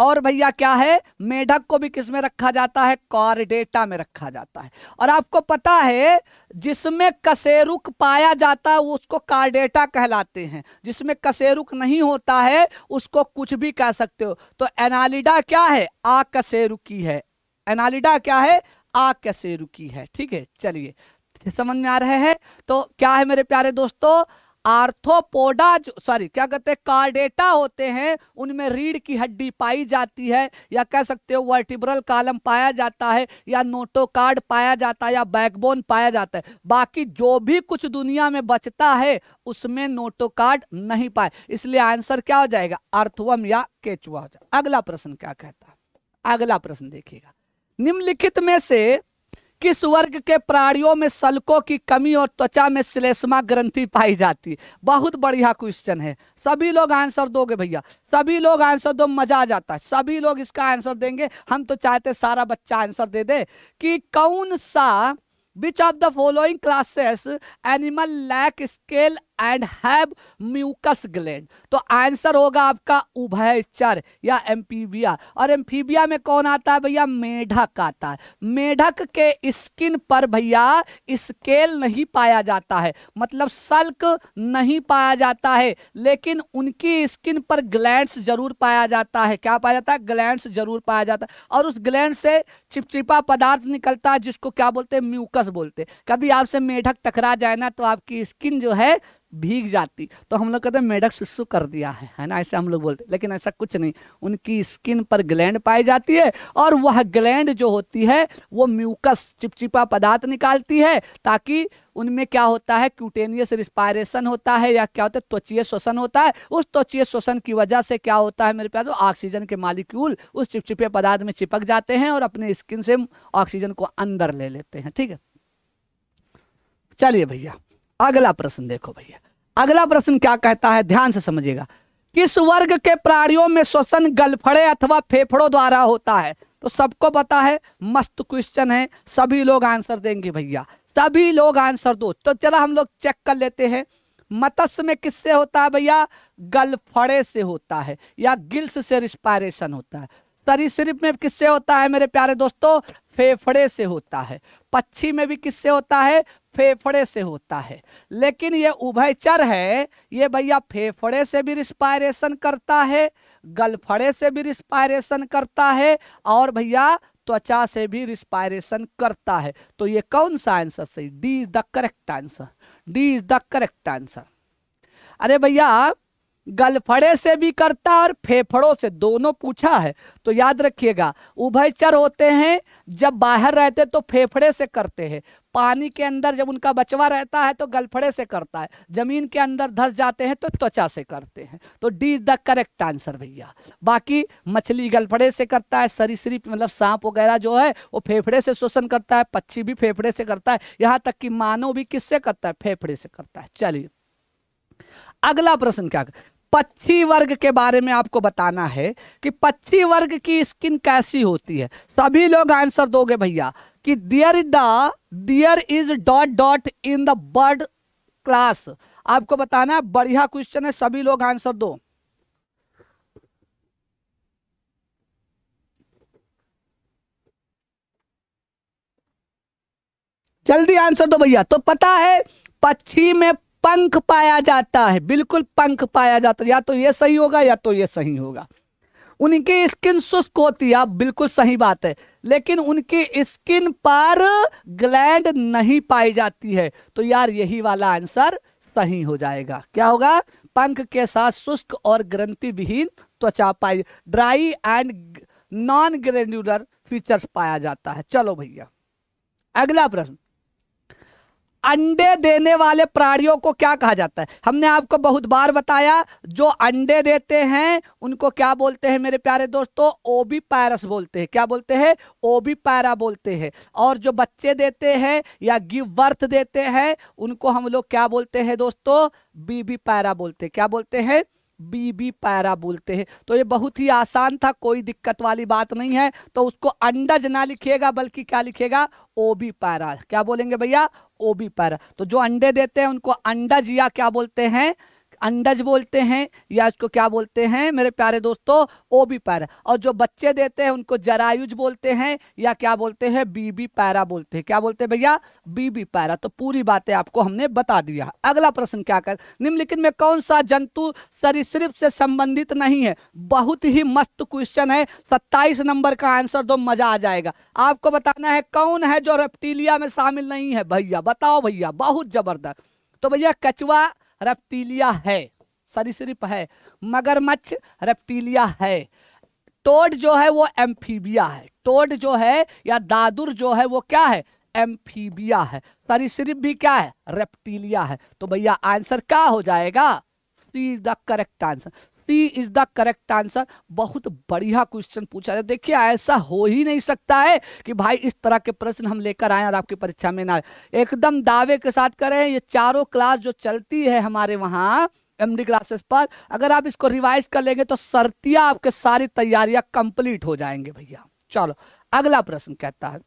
और भैया क्या है मेढक को भी किसमें रखा जाता है कॉर्डेटा में रखा जाता है और आपको पता है जिसमें कसेरुक पाया जाता है उसको कारडेटा कहलाते हैं जिसमें कसेरुक नहीं होता है उसको कुछ भी कह सकते हो तो एनालिडा क्या है आकसेरुकी है एनालिडा क्या है आग कैसे रुकी है ठीक है चलिए समझ में आ रहे हैं तो क्या है मेरे प्यारे दोस्तों आर्थोपोडा जो सॉरी क्या कहते हैं कार्डेटा होते हैं उनमें रीढ़ की हड्डी पाई जाती है या कह सकते हो वर्टिब्रल कालम पाया जाता है या नोटोकार्ड पाया जाता है या बैकबोन पाया जाता है बाकी जो भी कुछ दुनिया में बचता है उसमें नोटोकार्ड नहीं पाए इसलिए आंसर क्या हो जाएगा अर्थवम या केचुआ हो जाएगा अगला प्रश्न क्या कहता है अगला प्रश्न देखिएगा निम्नलिखित में से किस वर्ग के प्राणियों में सलकों की कमी और त्वचा में श्लेष्मा ग्रंथि पाई जाती है बहुत बढ़िया क्वेश्चन है सभी लोग आंसर दोगे भैया सभी लोग आंसर दो मजा आ जाता है सभी लोग इसका आंसर देंगे हम तो चाहते सारा बच्चा आंसर दे दे कि कौन सा which of the following classes animal lack scale and have mucus gland तो आंसर होगा आपका उभयचर या एम्फीबिया और एम्फीबिया में कौन आता है भैया मेढक आता है मेढक के स्किन पर भैया स्केल नहीं पाया जाता है मतलब सल्क नहीं पाया जाता है लेकिन उनकी स्किन पर ग्लैंड्स जरूर पाया जाता है क्या पाया जाता है ग्लैंड्स जरूर पाया जाता है और उस ग्लैंड से चिपचिपा पदार्थ निकलता है जिसको क्या बोलते हैं म्यूकस बोलते हैं कभी आपसे मेढक टकरा जाए ना तो आपकी स्किन जो है भीग जाती तो हम लोग कहते हैं मेडक सुसु कर दिया है है ना ऐसे हम लोग बोलते लेकिन ऐसा कुछ नहीं उनकी स्किन पर ग्लैंड पाई जाती है और वह ग्लैंड जो होती है वो म्यूकस चिपचिपा पदार्थ निकालती है ताकि उनमें क्या होता है क्यूटेनियस रिस्पायरेशन होता है या क्या होता है त्वचीय श्वसन होता है उस त्वचीय श्वसन की वजह से क्या होता है मेरे प्यार तो ऑक्सीजन के मालिक्यूल उस चिपचिपे पदार्थ में चिपक जाते हैं और अपने स्किन से ऑक्सीजन को अंदर ले लेते हैं ठीक है चलिए भैया अगला प्रश्न देखो भैया अगला प्रश्न क्या कहता है ध्यान से समझिएगा किस वर्ग के प्राणियों में श्वसन गलफड़े अथवा फेफड़ों द्वारा होता है तो सबको पता है मस्त क्वेश्चन है सभी लोग आंसर देंगे भैया सभी लोग आंसर दो तो चला हम लोग चेक कर लेते हैं मत्स्य में किससे होता है भैया गलफड़े से होता है या गिल्स से रिस्पायरेशन होता है सरीसृप में किससे होता है मेरे प्यारे दोस्तों फेफड़े से होता है पक्षी में भी किससे होता है फेफड़े से होता है लेकिन ये उभयचर है ये भैया फेफड़े से भी रिस्पायरेशन करता है गलफड़े से भी रिस्पायरेशन करता है और भैया त्वचा से भी रिस्पायरेशन करता है तो ये कौन सा आंसर सही D is the correct answer D is the correct answer अरे भैया गलफड़े से भी करता है और फेफड़ों से दोनों पूछा है तो याद रखिएगा उभयचर होते हैं जब बाहर रहते तो फेफड़े से करते हैं पानी के अंदर जब उनका बचवा रहता है तो गलफड़े से करता है जमीन के अंदर धस जाते हैं तो त्वचा से करते हैं तो D is the correct answer भैया बाकी मछली गलफड़े से करता है सरीसरी मतलब सांप वगैरह जो है वो फेफड़े से शोषण करता है पक्षी भी फेफड़े से करता है यहाँ तक कि मानव भी किससे करता है फेफड़े से करता है चलिए अगला प्रश्न क्या पक्षी वर्ग के बारे में आपको बताना है कि पक्षी वर्ग की स्किन कैसी होती है सभी लोग आंसर दोगे भैया कि there is the there is dot dot in the bird class आपको बताना है बढ़िया क्वेश्चन है सभी लोग आंसर दो जल्दी आंसर दो भैया तो पता है पक्षी में पंख पाया जाता है बिल्कुल पंख पाया जाता है या तो ये सही होगा या तो ये सही होगा उनकी स्किन शुष्क होती है बिल्कुल सही बात है लेकिन उनकी स्किन पर ग्लैंड नहीं पाई जाती है तो यार यही वाला आंसर सही हो जाएगा क्या होगा पंख के साथ शुष्क और ग्रंथि विहीन त्वचा पाई dry and non granular features पाया जाता है चलो भैया अगला प्रश्न अंडे देने वाले प्राणियों को क्या कहा जाता है हमने आपको बहुत बार बताया जो अंडे देते हैं उनको क्या बोलते हैं मेरे प्यारे दोस्तों ओबी पैरस बोलते हैं क्या बोलते हैं ओबी पैरा बोलते हैं और जो बच्चे देते हैं या गिव बर्थ देते हैं उनको हम लोग क्या बोलते हैं दोस्तों बीबी पैरा बोलते हैं क्या बोलते हैं बीबी पैरा बोलते हैं तो ये बहुत ही आसान था कोई दिक्कत वाली बात नहीं है तो उसको अंडज ना लिखिएगा बल्कि क्या लिखिएगा ओबी पैरा क्या बोलेंगे भैया ओबी पर तो जो अंडे देते हैं उनको अंडा जिया क्या बोलते हैं अंडज बोलते हैं या इसको क्या बोलते हैं मेरे प्यारे दोस्तों ओबी पैरा और जो बच्चे देते हैं उनको जरायुज बोलते हैं या क्या बोलते हैं बीबी पैरा बोलते हैं क्या बोलते हैं भैया बीबी पैरा तो पूरी बातें आपको हमने बता दिया अगला प्रश्न क्या कर निम्नलिखित में कौन सा जंतु सरिसृप से संबंधित नहीं है बहुत ही मस्त क्वेश्चन है सत्ताईस नंबर का आंसर दो मजा आ जाएगा आपको बताना है कौन है जो रेप्टीलिया में शामिल नहीं है भैया बताओ भैया बहुत जबरदस्त तो भैया कछुआ रेप्टीलिया है सरिसरिप है मगरमच्छ रेप्टीलिया है टोड जो है वो एम्फीबिया है टोड जो है या दादुर जो है वो क्या है एम्फीबिया है सरिसरिप भी क्या है रेप्टीलिया है तो भैया आंसर क्या हो जाएगा C the correct answer T is the correct answer बहुत बढ़िया क्वेश्चन पूछा जाए देखिए ऐसा हो ही नहीं सकता है कि भाई इस तरह के प्रश्न हम लेकर आए और आपकी परीक्षा में ना एकदम दावे के साथ करें ये चारों क्लास जो चलती है हमारे वहाँ एम डी क्लासेस पर अगर आप इसको रिवाइज कर लेंगे तो सरतिया आपके सारी तैयारियां कंप्लीट हो जाएंगे भैया चलो अगला प्रश्न कहता है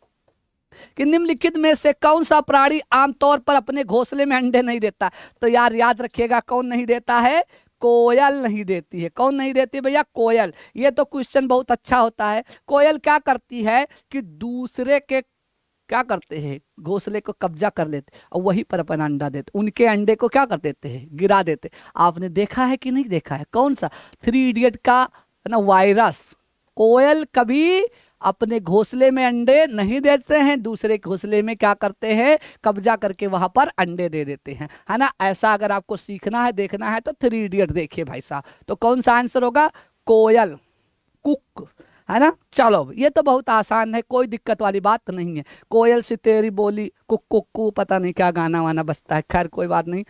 कि निम्नलिखित में से कौन सा प्राणी आमतौर पर अपने घोंसले में अंडे नहीं देता तो यार याद रखिएगा कौन नहीं देता है कोयल नहीं देती है कौन नहीं देती भैया कोयल ये तो क्वेश्चन बहुत अच्छा होता है कोयल क्या करती है कि दूसरे के क्या करते हैं घोसले को कब्जा कर लेते और वहीं पर अपना अंडा देते उनके अंडे को क्या कर देते हैं गिरा देते आपने देखा है कि नहीं देखा है कौन सा थ्री इडियट का ना वायरस कोयल कभी अपने घोंसले में अंडे नहीं देते हैं दूसरे घोंसले में क्या करते हैं कब्जा करके वहां पर अंडे दे देते हैं है ना ऐसा अगर आपको सीखना है देखना है तो थ्री इडियट देखिए भाई साहब तो कौन सा आंसर होगा कोयल कुक है ना चलो ये तो बहुत आसान है कोई दिक्कत वाली बात नहीं है कोयल से तेरी बोली कुक कुक कु पता नहीं क्या गाना वाना बजता है खैर कोई बात नहीं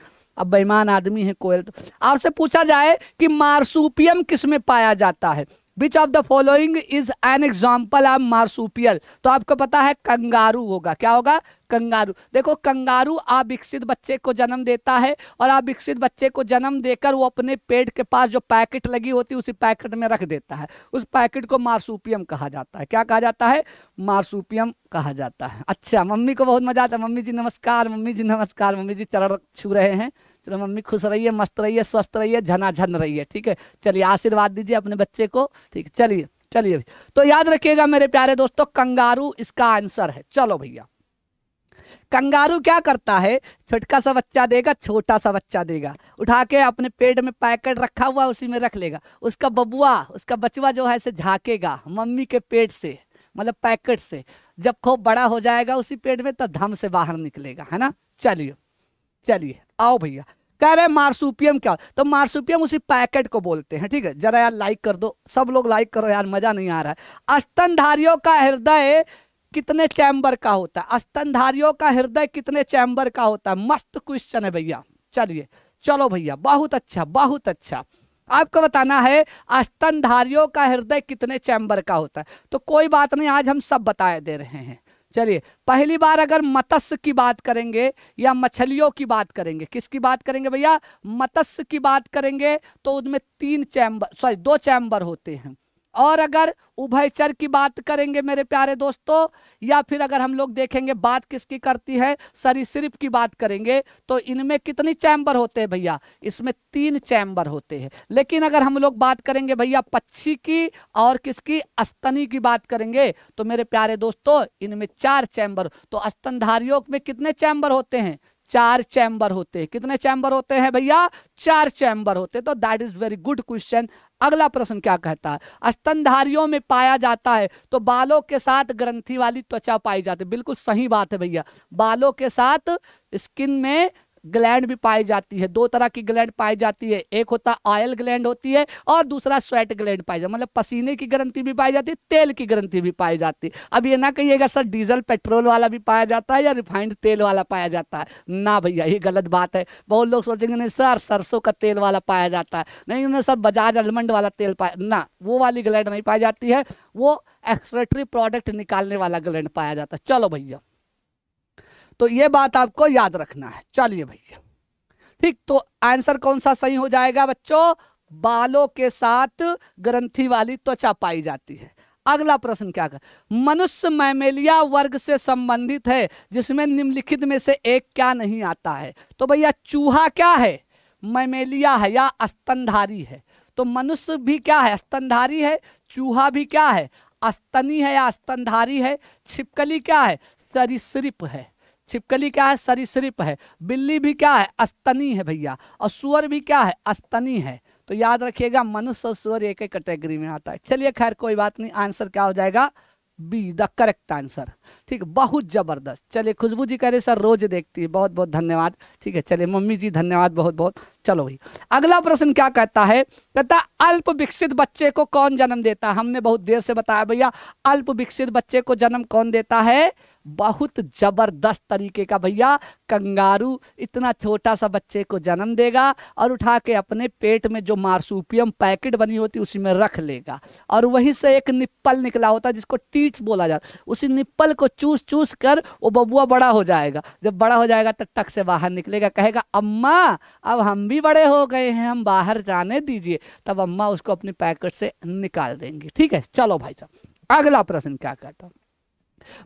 अब बेईमान आदमी है कोयल तो आपसे पूछा जाए कि मार्सूपियम किस में पाया जाता है which of the following is an example of marsupial तो आपको पता है कंगारू होगा क्या होगा कंगारू देखो कंगारू अविकसित बच्चे को जन्म देता है और अविकसित बच्चे को जन्म देकर वो अपने पेट के पास जो पैकेट लगी होती है उसी पैकेट में रख देता है उस पैकेट को मार्सूपियम कहा जाता है क्या कहा जाता है मार्सूपियम कहा जाता है अच्छा मम्मी को बहुत मजा आता है मम्मी जी नमस्कार मम्मी जी नमस्कार मम्मी जी चरण छू रहे हैं चलो मम्मी खुश रहिए मस्त रहिए स्वस्थ रहिए झनाझन रहिए ठीक है चलिए आशीर्वाद दीजिए अपने बच्चे को ठीक चलिए चलिए तो याद रखिएगा मेरे प्यारे दोस्तों कंगारू इसका आंसर है चलो भैया कंगारू क्या करता है छोटका सा बच्चा देगा छोटा सा बच्चा देगा उठा के अपने पेट में पैकेट रखा हुआ उसी में रख लेगा उसका बबुआ उसका बचवा जो है से झाकेगा मम्मी के पेट से मतलब पैकेट से जब खूब बड़ा हो जाएगा उसी पेट में तब धम से बाहर निकलेगा है ना चलिए चलिए आओ भैया कह रहे मार्सुपियम क्या तो मार्सुपियम उसी पैकेट को बोलते हैं ठीक है जरा यार लाइक कर दो सब लोग लाइक करो यार मजा नहीं आ रहा है अस्तनधारियों का हृदय कितने चैम्बर का होता है स्तनधारियों का हृदय कितने चैम्बर का होता है मस्त क्वेश्चन है भैया चलिए चलो भैया बहुत अच्छा बहुत अच्छा आपको बताना है स्तनधारियों का हृदय कितने चैम्बर का होता है तो कोई बात नहीं आज हम सब बताए दे रहे हैं चलिए पहली बार अगर मत्स्य की बात करेंगे या मछलियों की बात करेंगे किसकी बात करेंगे भैया मत्स्य की बात करेंगे तो उनमें तीन चैम्बर सॉरी दो चैम्बर होते हैं और अगर उभयचर की बात करेंगे मेरे प्यारे दोस्तों या फिर अगर हम लोग देखेंगे बात किसकी करती है सरीसृप की बात करेंगे तो इनमें कितनी चैम्बर होते हैं भैया इसमें तीन चैम्बर होते हैं लेकिन अगर हम लोग बात करेंगे भैया पक्षी की और किसकी अस्तनी की बात करेंगे तो मेरे प्यारे दोस्तों इनमें चार चैम्बर तो अस्तनधारियों में कितने चैम्बर होते हैं चार चैम्बर होते हैं कितने चैम्बर होते हैं भैया चार चैम्बर होते हैं तो that is very good question अगला प्रश्न क्या कहता है स्तनधारियों में पाया जाता है तो बालों के साथ ग्रंथि वाली त्वचा पाई जाती है बिल्कुल सही बात है भैया बालों के साथ स्किन में ग्लैंड भी पाई जाती है दो तरह की ग्लैंड पाई जाती है एक होता ऑयल ग्लैंड होती है और दूसरा स्वेट ग्लैंड पाई जाती है मतलब पसीने की ग्रंथि भी पाई जाती है तेल की ग्रंथि भी पाई जाती है अब ये ना कहिएगा सर डीजल पेट्रोल वाला भी पाया जाता है या रिफाइंड तेल वाला पाया जाता है ना भैया ये गलत बात है बहुत लोग सोचेंगे नहीं सर सरसों का तेल वाला पाया जाता है नहीं उन्हें सर बजाज आलमंड वाला तेल पाया ना वो वाली ग्लैंड नहीं पाई जाती है वो एक्सरेटरी प्रोडक्ट निकालने वाला ग्लैंड पाया जाता है चलो भैया तो ये बात आपको याद रखना है चलिए भैया ठीक तो आंसर कौन सा सही हो जाएगा बच्चों बालों के साथ ग्रंथि वाली त्वचा पाई जाती है अगला प्रश्न क्या कर मनुष्य मैमेलिया वर्ग से संबंधित है जिसमें निम्नलिखित में से एक क्या नहीं आता है तो भैया चूहा क्या है मैमेलिया है या स्तनधारी है तो मनुष्य भी क्या है स्तनधारी है चूहा भी क्या है अस्तनी है या स्तनधारी है छिपकली क्या है सरिसृप है छिपकली क्या है सरीसृप है बिल्ली भी क्या है अस्तनी है भैया और सुअर भी क्या है अस्तनी है तो याद रखिएगा मनुष्य और सुअर एक ही कैटेगरी में आता है चलिए खैर कोई बात नहीं आंसर क्या हो जाएगा बी द करेक्ट आंसर ठीक बहुत ज़बरदस्त चलिए खुशबू जी कह रहे सर रोज देखती है बहुत बहुत धन्यवाद ठीक है चलिए मम्मी जी धन्यवाद बहुत बहुत चलो भाई अगला प्रश्न क्या कहता है कहता अल्प विकसित बच्चे को कौन जन्म देता है हमने बहुत देर से बताया भैया अल्प विकसित बच्चे को जन्म कौन देता है बहुत ज़बरदस्त तरीके का भैया कंगारू इतना छोटा सा बच्चे को जन्म देगा और उठा के अपने पेट में जो मार्सूपियम पैकेट बनी होती उसी में रख लेगा और वहीं से एक निप्पल निकला होता है जिसको टीट बोला जाता उसी निप्पल को चूस चूस कर वो बबुआ बड़ा हो जाएगा जब बड़ा हो जाएगा तब टक से बाहर निकलेगा कहेगा अम्मा अब हम भी बड़े हो गए हैं हम बाहर जाने दीजिए तब अम्मा उसको अपने पैकेट से निकाल देंगी ठीक है चलो भाई साहब अगला प्रश्न क्या कहता हूँ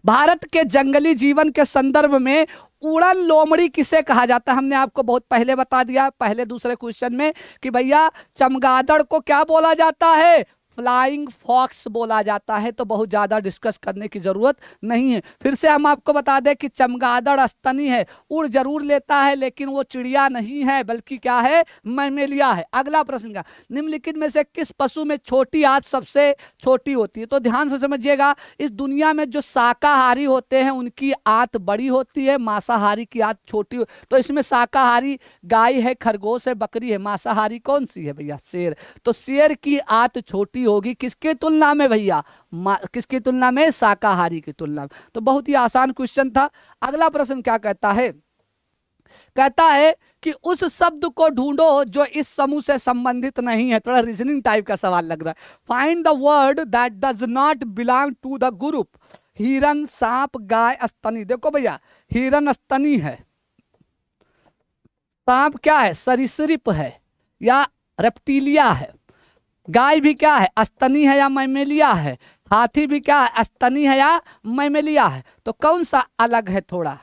भारत के जंगली जीवन के संदर्भ में उड़न लोमड़ी किसे कहा जाता है हमने आपको बहुत पहले बता दिया पहले दूसरे क्वेश्चन में कि भैया चमगादड़ को क्या बोला जाता है फ्लाइंग फॉक्स बोला जाता है तो बहुत ज़्यादा डिस्कस करने की ज़रूरत नहीं है फिर से हम आपको बता दें कि चमगादड़ स्तनी है उड़ जरूर लेता है लेकिन वो चिड़िया नहीं है बल्कि क्या है मैमेलिया है अगला प्रश्न का निम्नलिखित में से किस पशु में छोटी आंत सबसे छोटी होती है तो ध्यान से समझिएगा इस दुनिया में जो शाकाहारी होते हैं उनकी आत बड़ी होती है मांसाहारी की आत छोटी तो इसमें शाकाहारी गाय है खरगोश है बकरी है मांसाहारी कौन सी है भैया शेर तो शेर की आंत छोटी होगी किसके तुलना में भैया किसकी तुलना में शाकाहारी की तुलना में तो बहुत ही आसान क्वेश्चन था अगला प्रश्न क्या कहता है कहता है कि उस शब्द को ढूंढो जो इस समूह से संबंधित नहीं है थोड़ा रीजनिंग टाइप का सवाल लग रहा है find the word that does not belong to the group हिरन सांप गाय स्तनी देखो भैया हिरन स्तनी है सांप क्या है सरिसरिप है या रेप्टिलिया है गाय भी क्या है अस्तनी है या मैमेलिया है हाथी भी क्या है अस्तनी है या मैमेलिया है तो कौन सा अलग है थोड़ा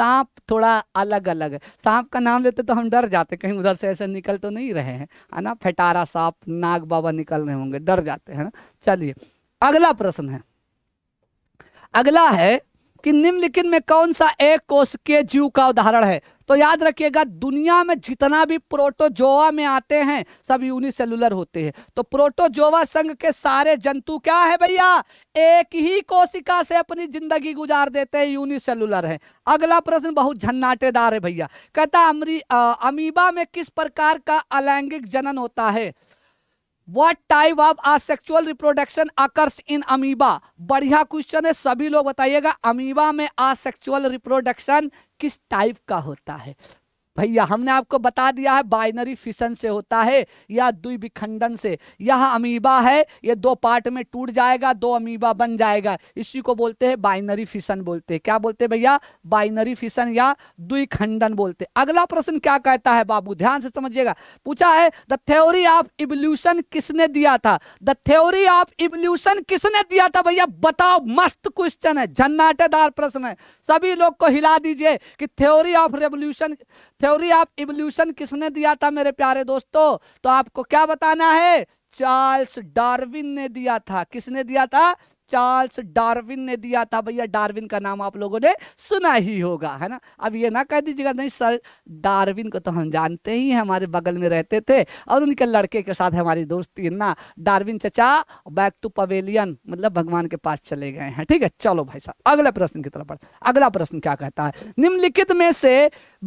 सांप थोड़ा अलग अलग है सांप का नाम लेते तो हम डर जाते कहीं उधर से ऐसे निकल तो नहीं रहे हैं है ना फटारा सांप नाग बाबा निकल रहे होंगे डर जाते हैं ना चलिए अगला प्रश्न है अगला है कि निम्नलिखित में कौन सा एक कोष के जीव का उदाहरण है तो याद रखिएगा दुनिया में जितना भी प्रोटोजोआ में आते हैं सब यूनिसेलुलर होते हैं तो प्रोटोजोआ संघ के सारे जंतु क्या है भैया एक ही कोशिका से अपनी जिंदगी गुजार देते हैं यूनिसेलुलर है अगला प्रश्न बहुत झन्नाटेदार है भैया कहता अमरी अमीबा में किस प्रकार का अलैंगिक जनन होता है what type of asexual reproduction occurs in amoeba बढ़िया क्वेश्चन है सभी लोग बताइएगा अमीबा में आसेक्चुअल रिप्रोडक्शन किस टाइप का होता है भैया हमने आपको बता दिया है बाइनरी फिशन से होता है या द्विविखंडन से यह अमीबा है ये दो पार्ट में टूट जाएगा दो अमीबा बन जाएगा इसी को बोलते हैं बाइनरी फिशन बोलते हैं क्या बोलते हैं भैया बाइनरी फिशन या द्विखंडन बोलते हैं अगला प्रश्न क्या कहता है बाबू ध्यान से समझिएगा पूछा है द थ्योरी ऑफ इवोल्यूशन किसने दिया था द थ्योरी ऑफ इवोल्यूशन किसने दिया था भैया बताओ मस्त क्वेश्चन है झन्नाटेदार प्रश्न है सभी लोग को हिला दीजिए कि theory of revolution theory of evolution किसने दिया था मेरे प्यारे दोस्तों तो आपको क्या बताना है चार्ल्स डार्विन ने दिया था किसने दिया था चार्ल्स डार्विन ने दिया था भैया डार्विन का नाम आप लोगों ने सुना ही होगा है ना अब ये ना कह दीजिएगा नहीं सर डार्विन को तो हम जानते ही हैं हमारे बगल में रहते थे और उनके लड़के के साथ हमारी दोस्ती है ना डार्विन चचा बैक टू पवेलियन मतलब भगवान के पास चले गए हैं ठीक है चलो भाई साहब अगला प्रश्न की तरफ अगला प्रश्न क्या कहता है निम्नलिखित में से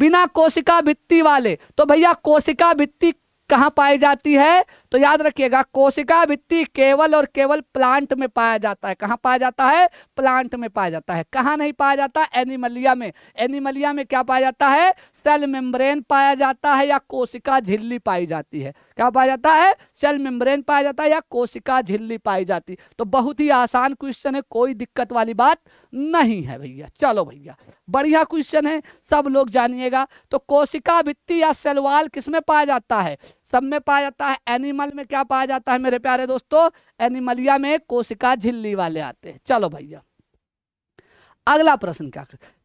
बिना कोशिका भित्ती वाले तो भैया कोशिका भित्ती कहाँ पाई जाती है तो याद रखिएगा कोशिका भित्ति केवल और केवल प्लांट में पाया जाता है कहाँ पाया जाता है प्लांट में पाया जाता है कहाँ नहीं पाया जाता एनिमलिया में एनिमलिया में क्या पाया जाता है सेल मेम्ब्रेन पाया जाता है या कोशिका झिल्ली पाई जाती है क्या पाया जाता है सेल मेम्ब्रेन पाया जाता है या कोशिका झिल्ली पाई जाती तो बहुत ही आसान क्वेश्चन है कोई दिक्कत वाली बात नहीं है भैया चलो भैया बढ़िया क्वेश्चन है सब लोग जानिएगा तो कोशिका भित्ति या सेलवाल किसमें पाया जाता है सब में पाया जाता है एनिमल एनिमल में क्या पाया जाता है मेरे प्यारे दोस्तों एनिमलिया में कोशिका झिल्ली वाले आते हैं चलो भैया अगला प्रश्न क्या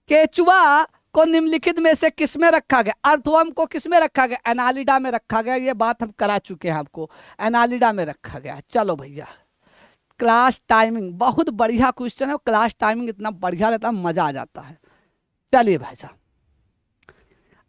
केचुआ को निम्नलिखित में से किस में रखा गया अर्थवर्म को किस में रखा गया एनालिडा में रखा गया ये बात हम करा चुके हैं आपको एनालिडा में रखा गया चलो भैया क्लास टाइमिंग बहुत बढ़िया क्वेश्चन है क्लास टाइमिंग इतना बढ़िया रहता है मजा आ जाता है चलिए भाई साहब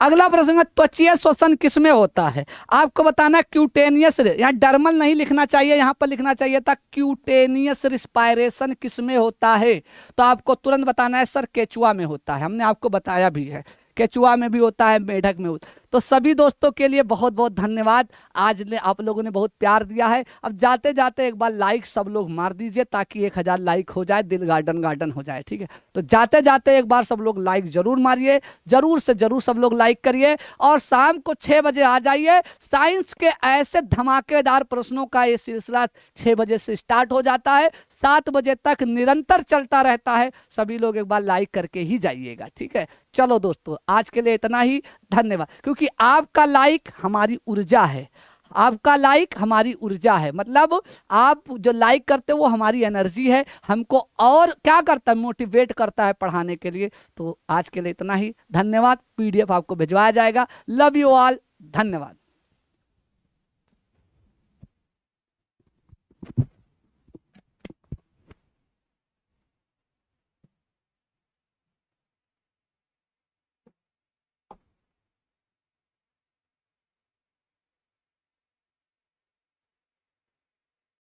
अगला प्रश्न है त्वचीय श्वसन किसमें होता है आपको बताना क्यूटेनियस यहाँ डर्मल नहीं लिखना चाहिए यहाँ पर लिखना चाहिए था क्यूटेनियस रिस्पायरेशन किसमें होता है तो आपको तुरंत बताना है सर केचुआ में होता है हमने आपको बताया भी है केचुआ में भी होता है मेढक में होता है तो सभी दोस्तों के लिए बहुत बहुत धन्यवाद आज ने आप लोगों ने बहुत प्यार दिया है अब जाते जाते एक बार लाइक सब लोग मार दीजिए ताकि एक हज़ार लाइक हो जाए दिल गार्डन गार्डन हो जाए ठीक है तो जाते जाते एक बार सब लोग लाइक जरूर मारिए जरूर से जरूर सब लोग लाइक करिए और शाम को छः बजे आ जाइए साइंस के ऐसे धमाकेदार प्रश्नों का ये सिलसिला छः बजे से स्टार्ट हो जाता है सात बजे तक निरंतर चलता रहता है सभी लोग एक बार लाइक करके ही जाइएगा ठीक है चलो दोस्तों आज के लिए इतना ही धन्यवाद क्योंकि क्योंकि आपका लाइक हमारी ऊर्जा है आपका लाइक हमारी ऊर्जा है मतलब आप जो लाइक करते हो वो हमारी एनर्जी है हमको और क्या करता है मोटिवेट करता है पढ़ाने के लिए तो आज के लिए इतना ही धन्यवाद पीडीएफ आपको भिजवाया जाएगा लव यू ऑल धन्यवाद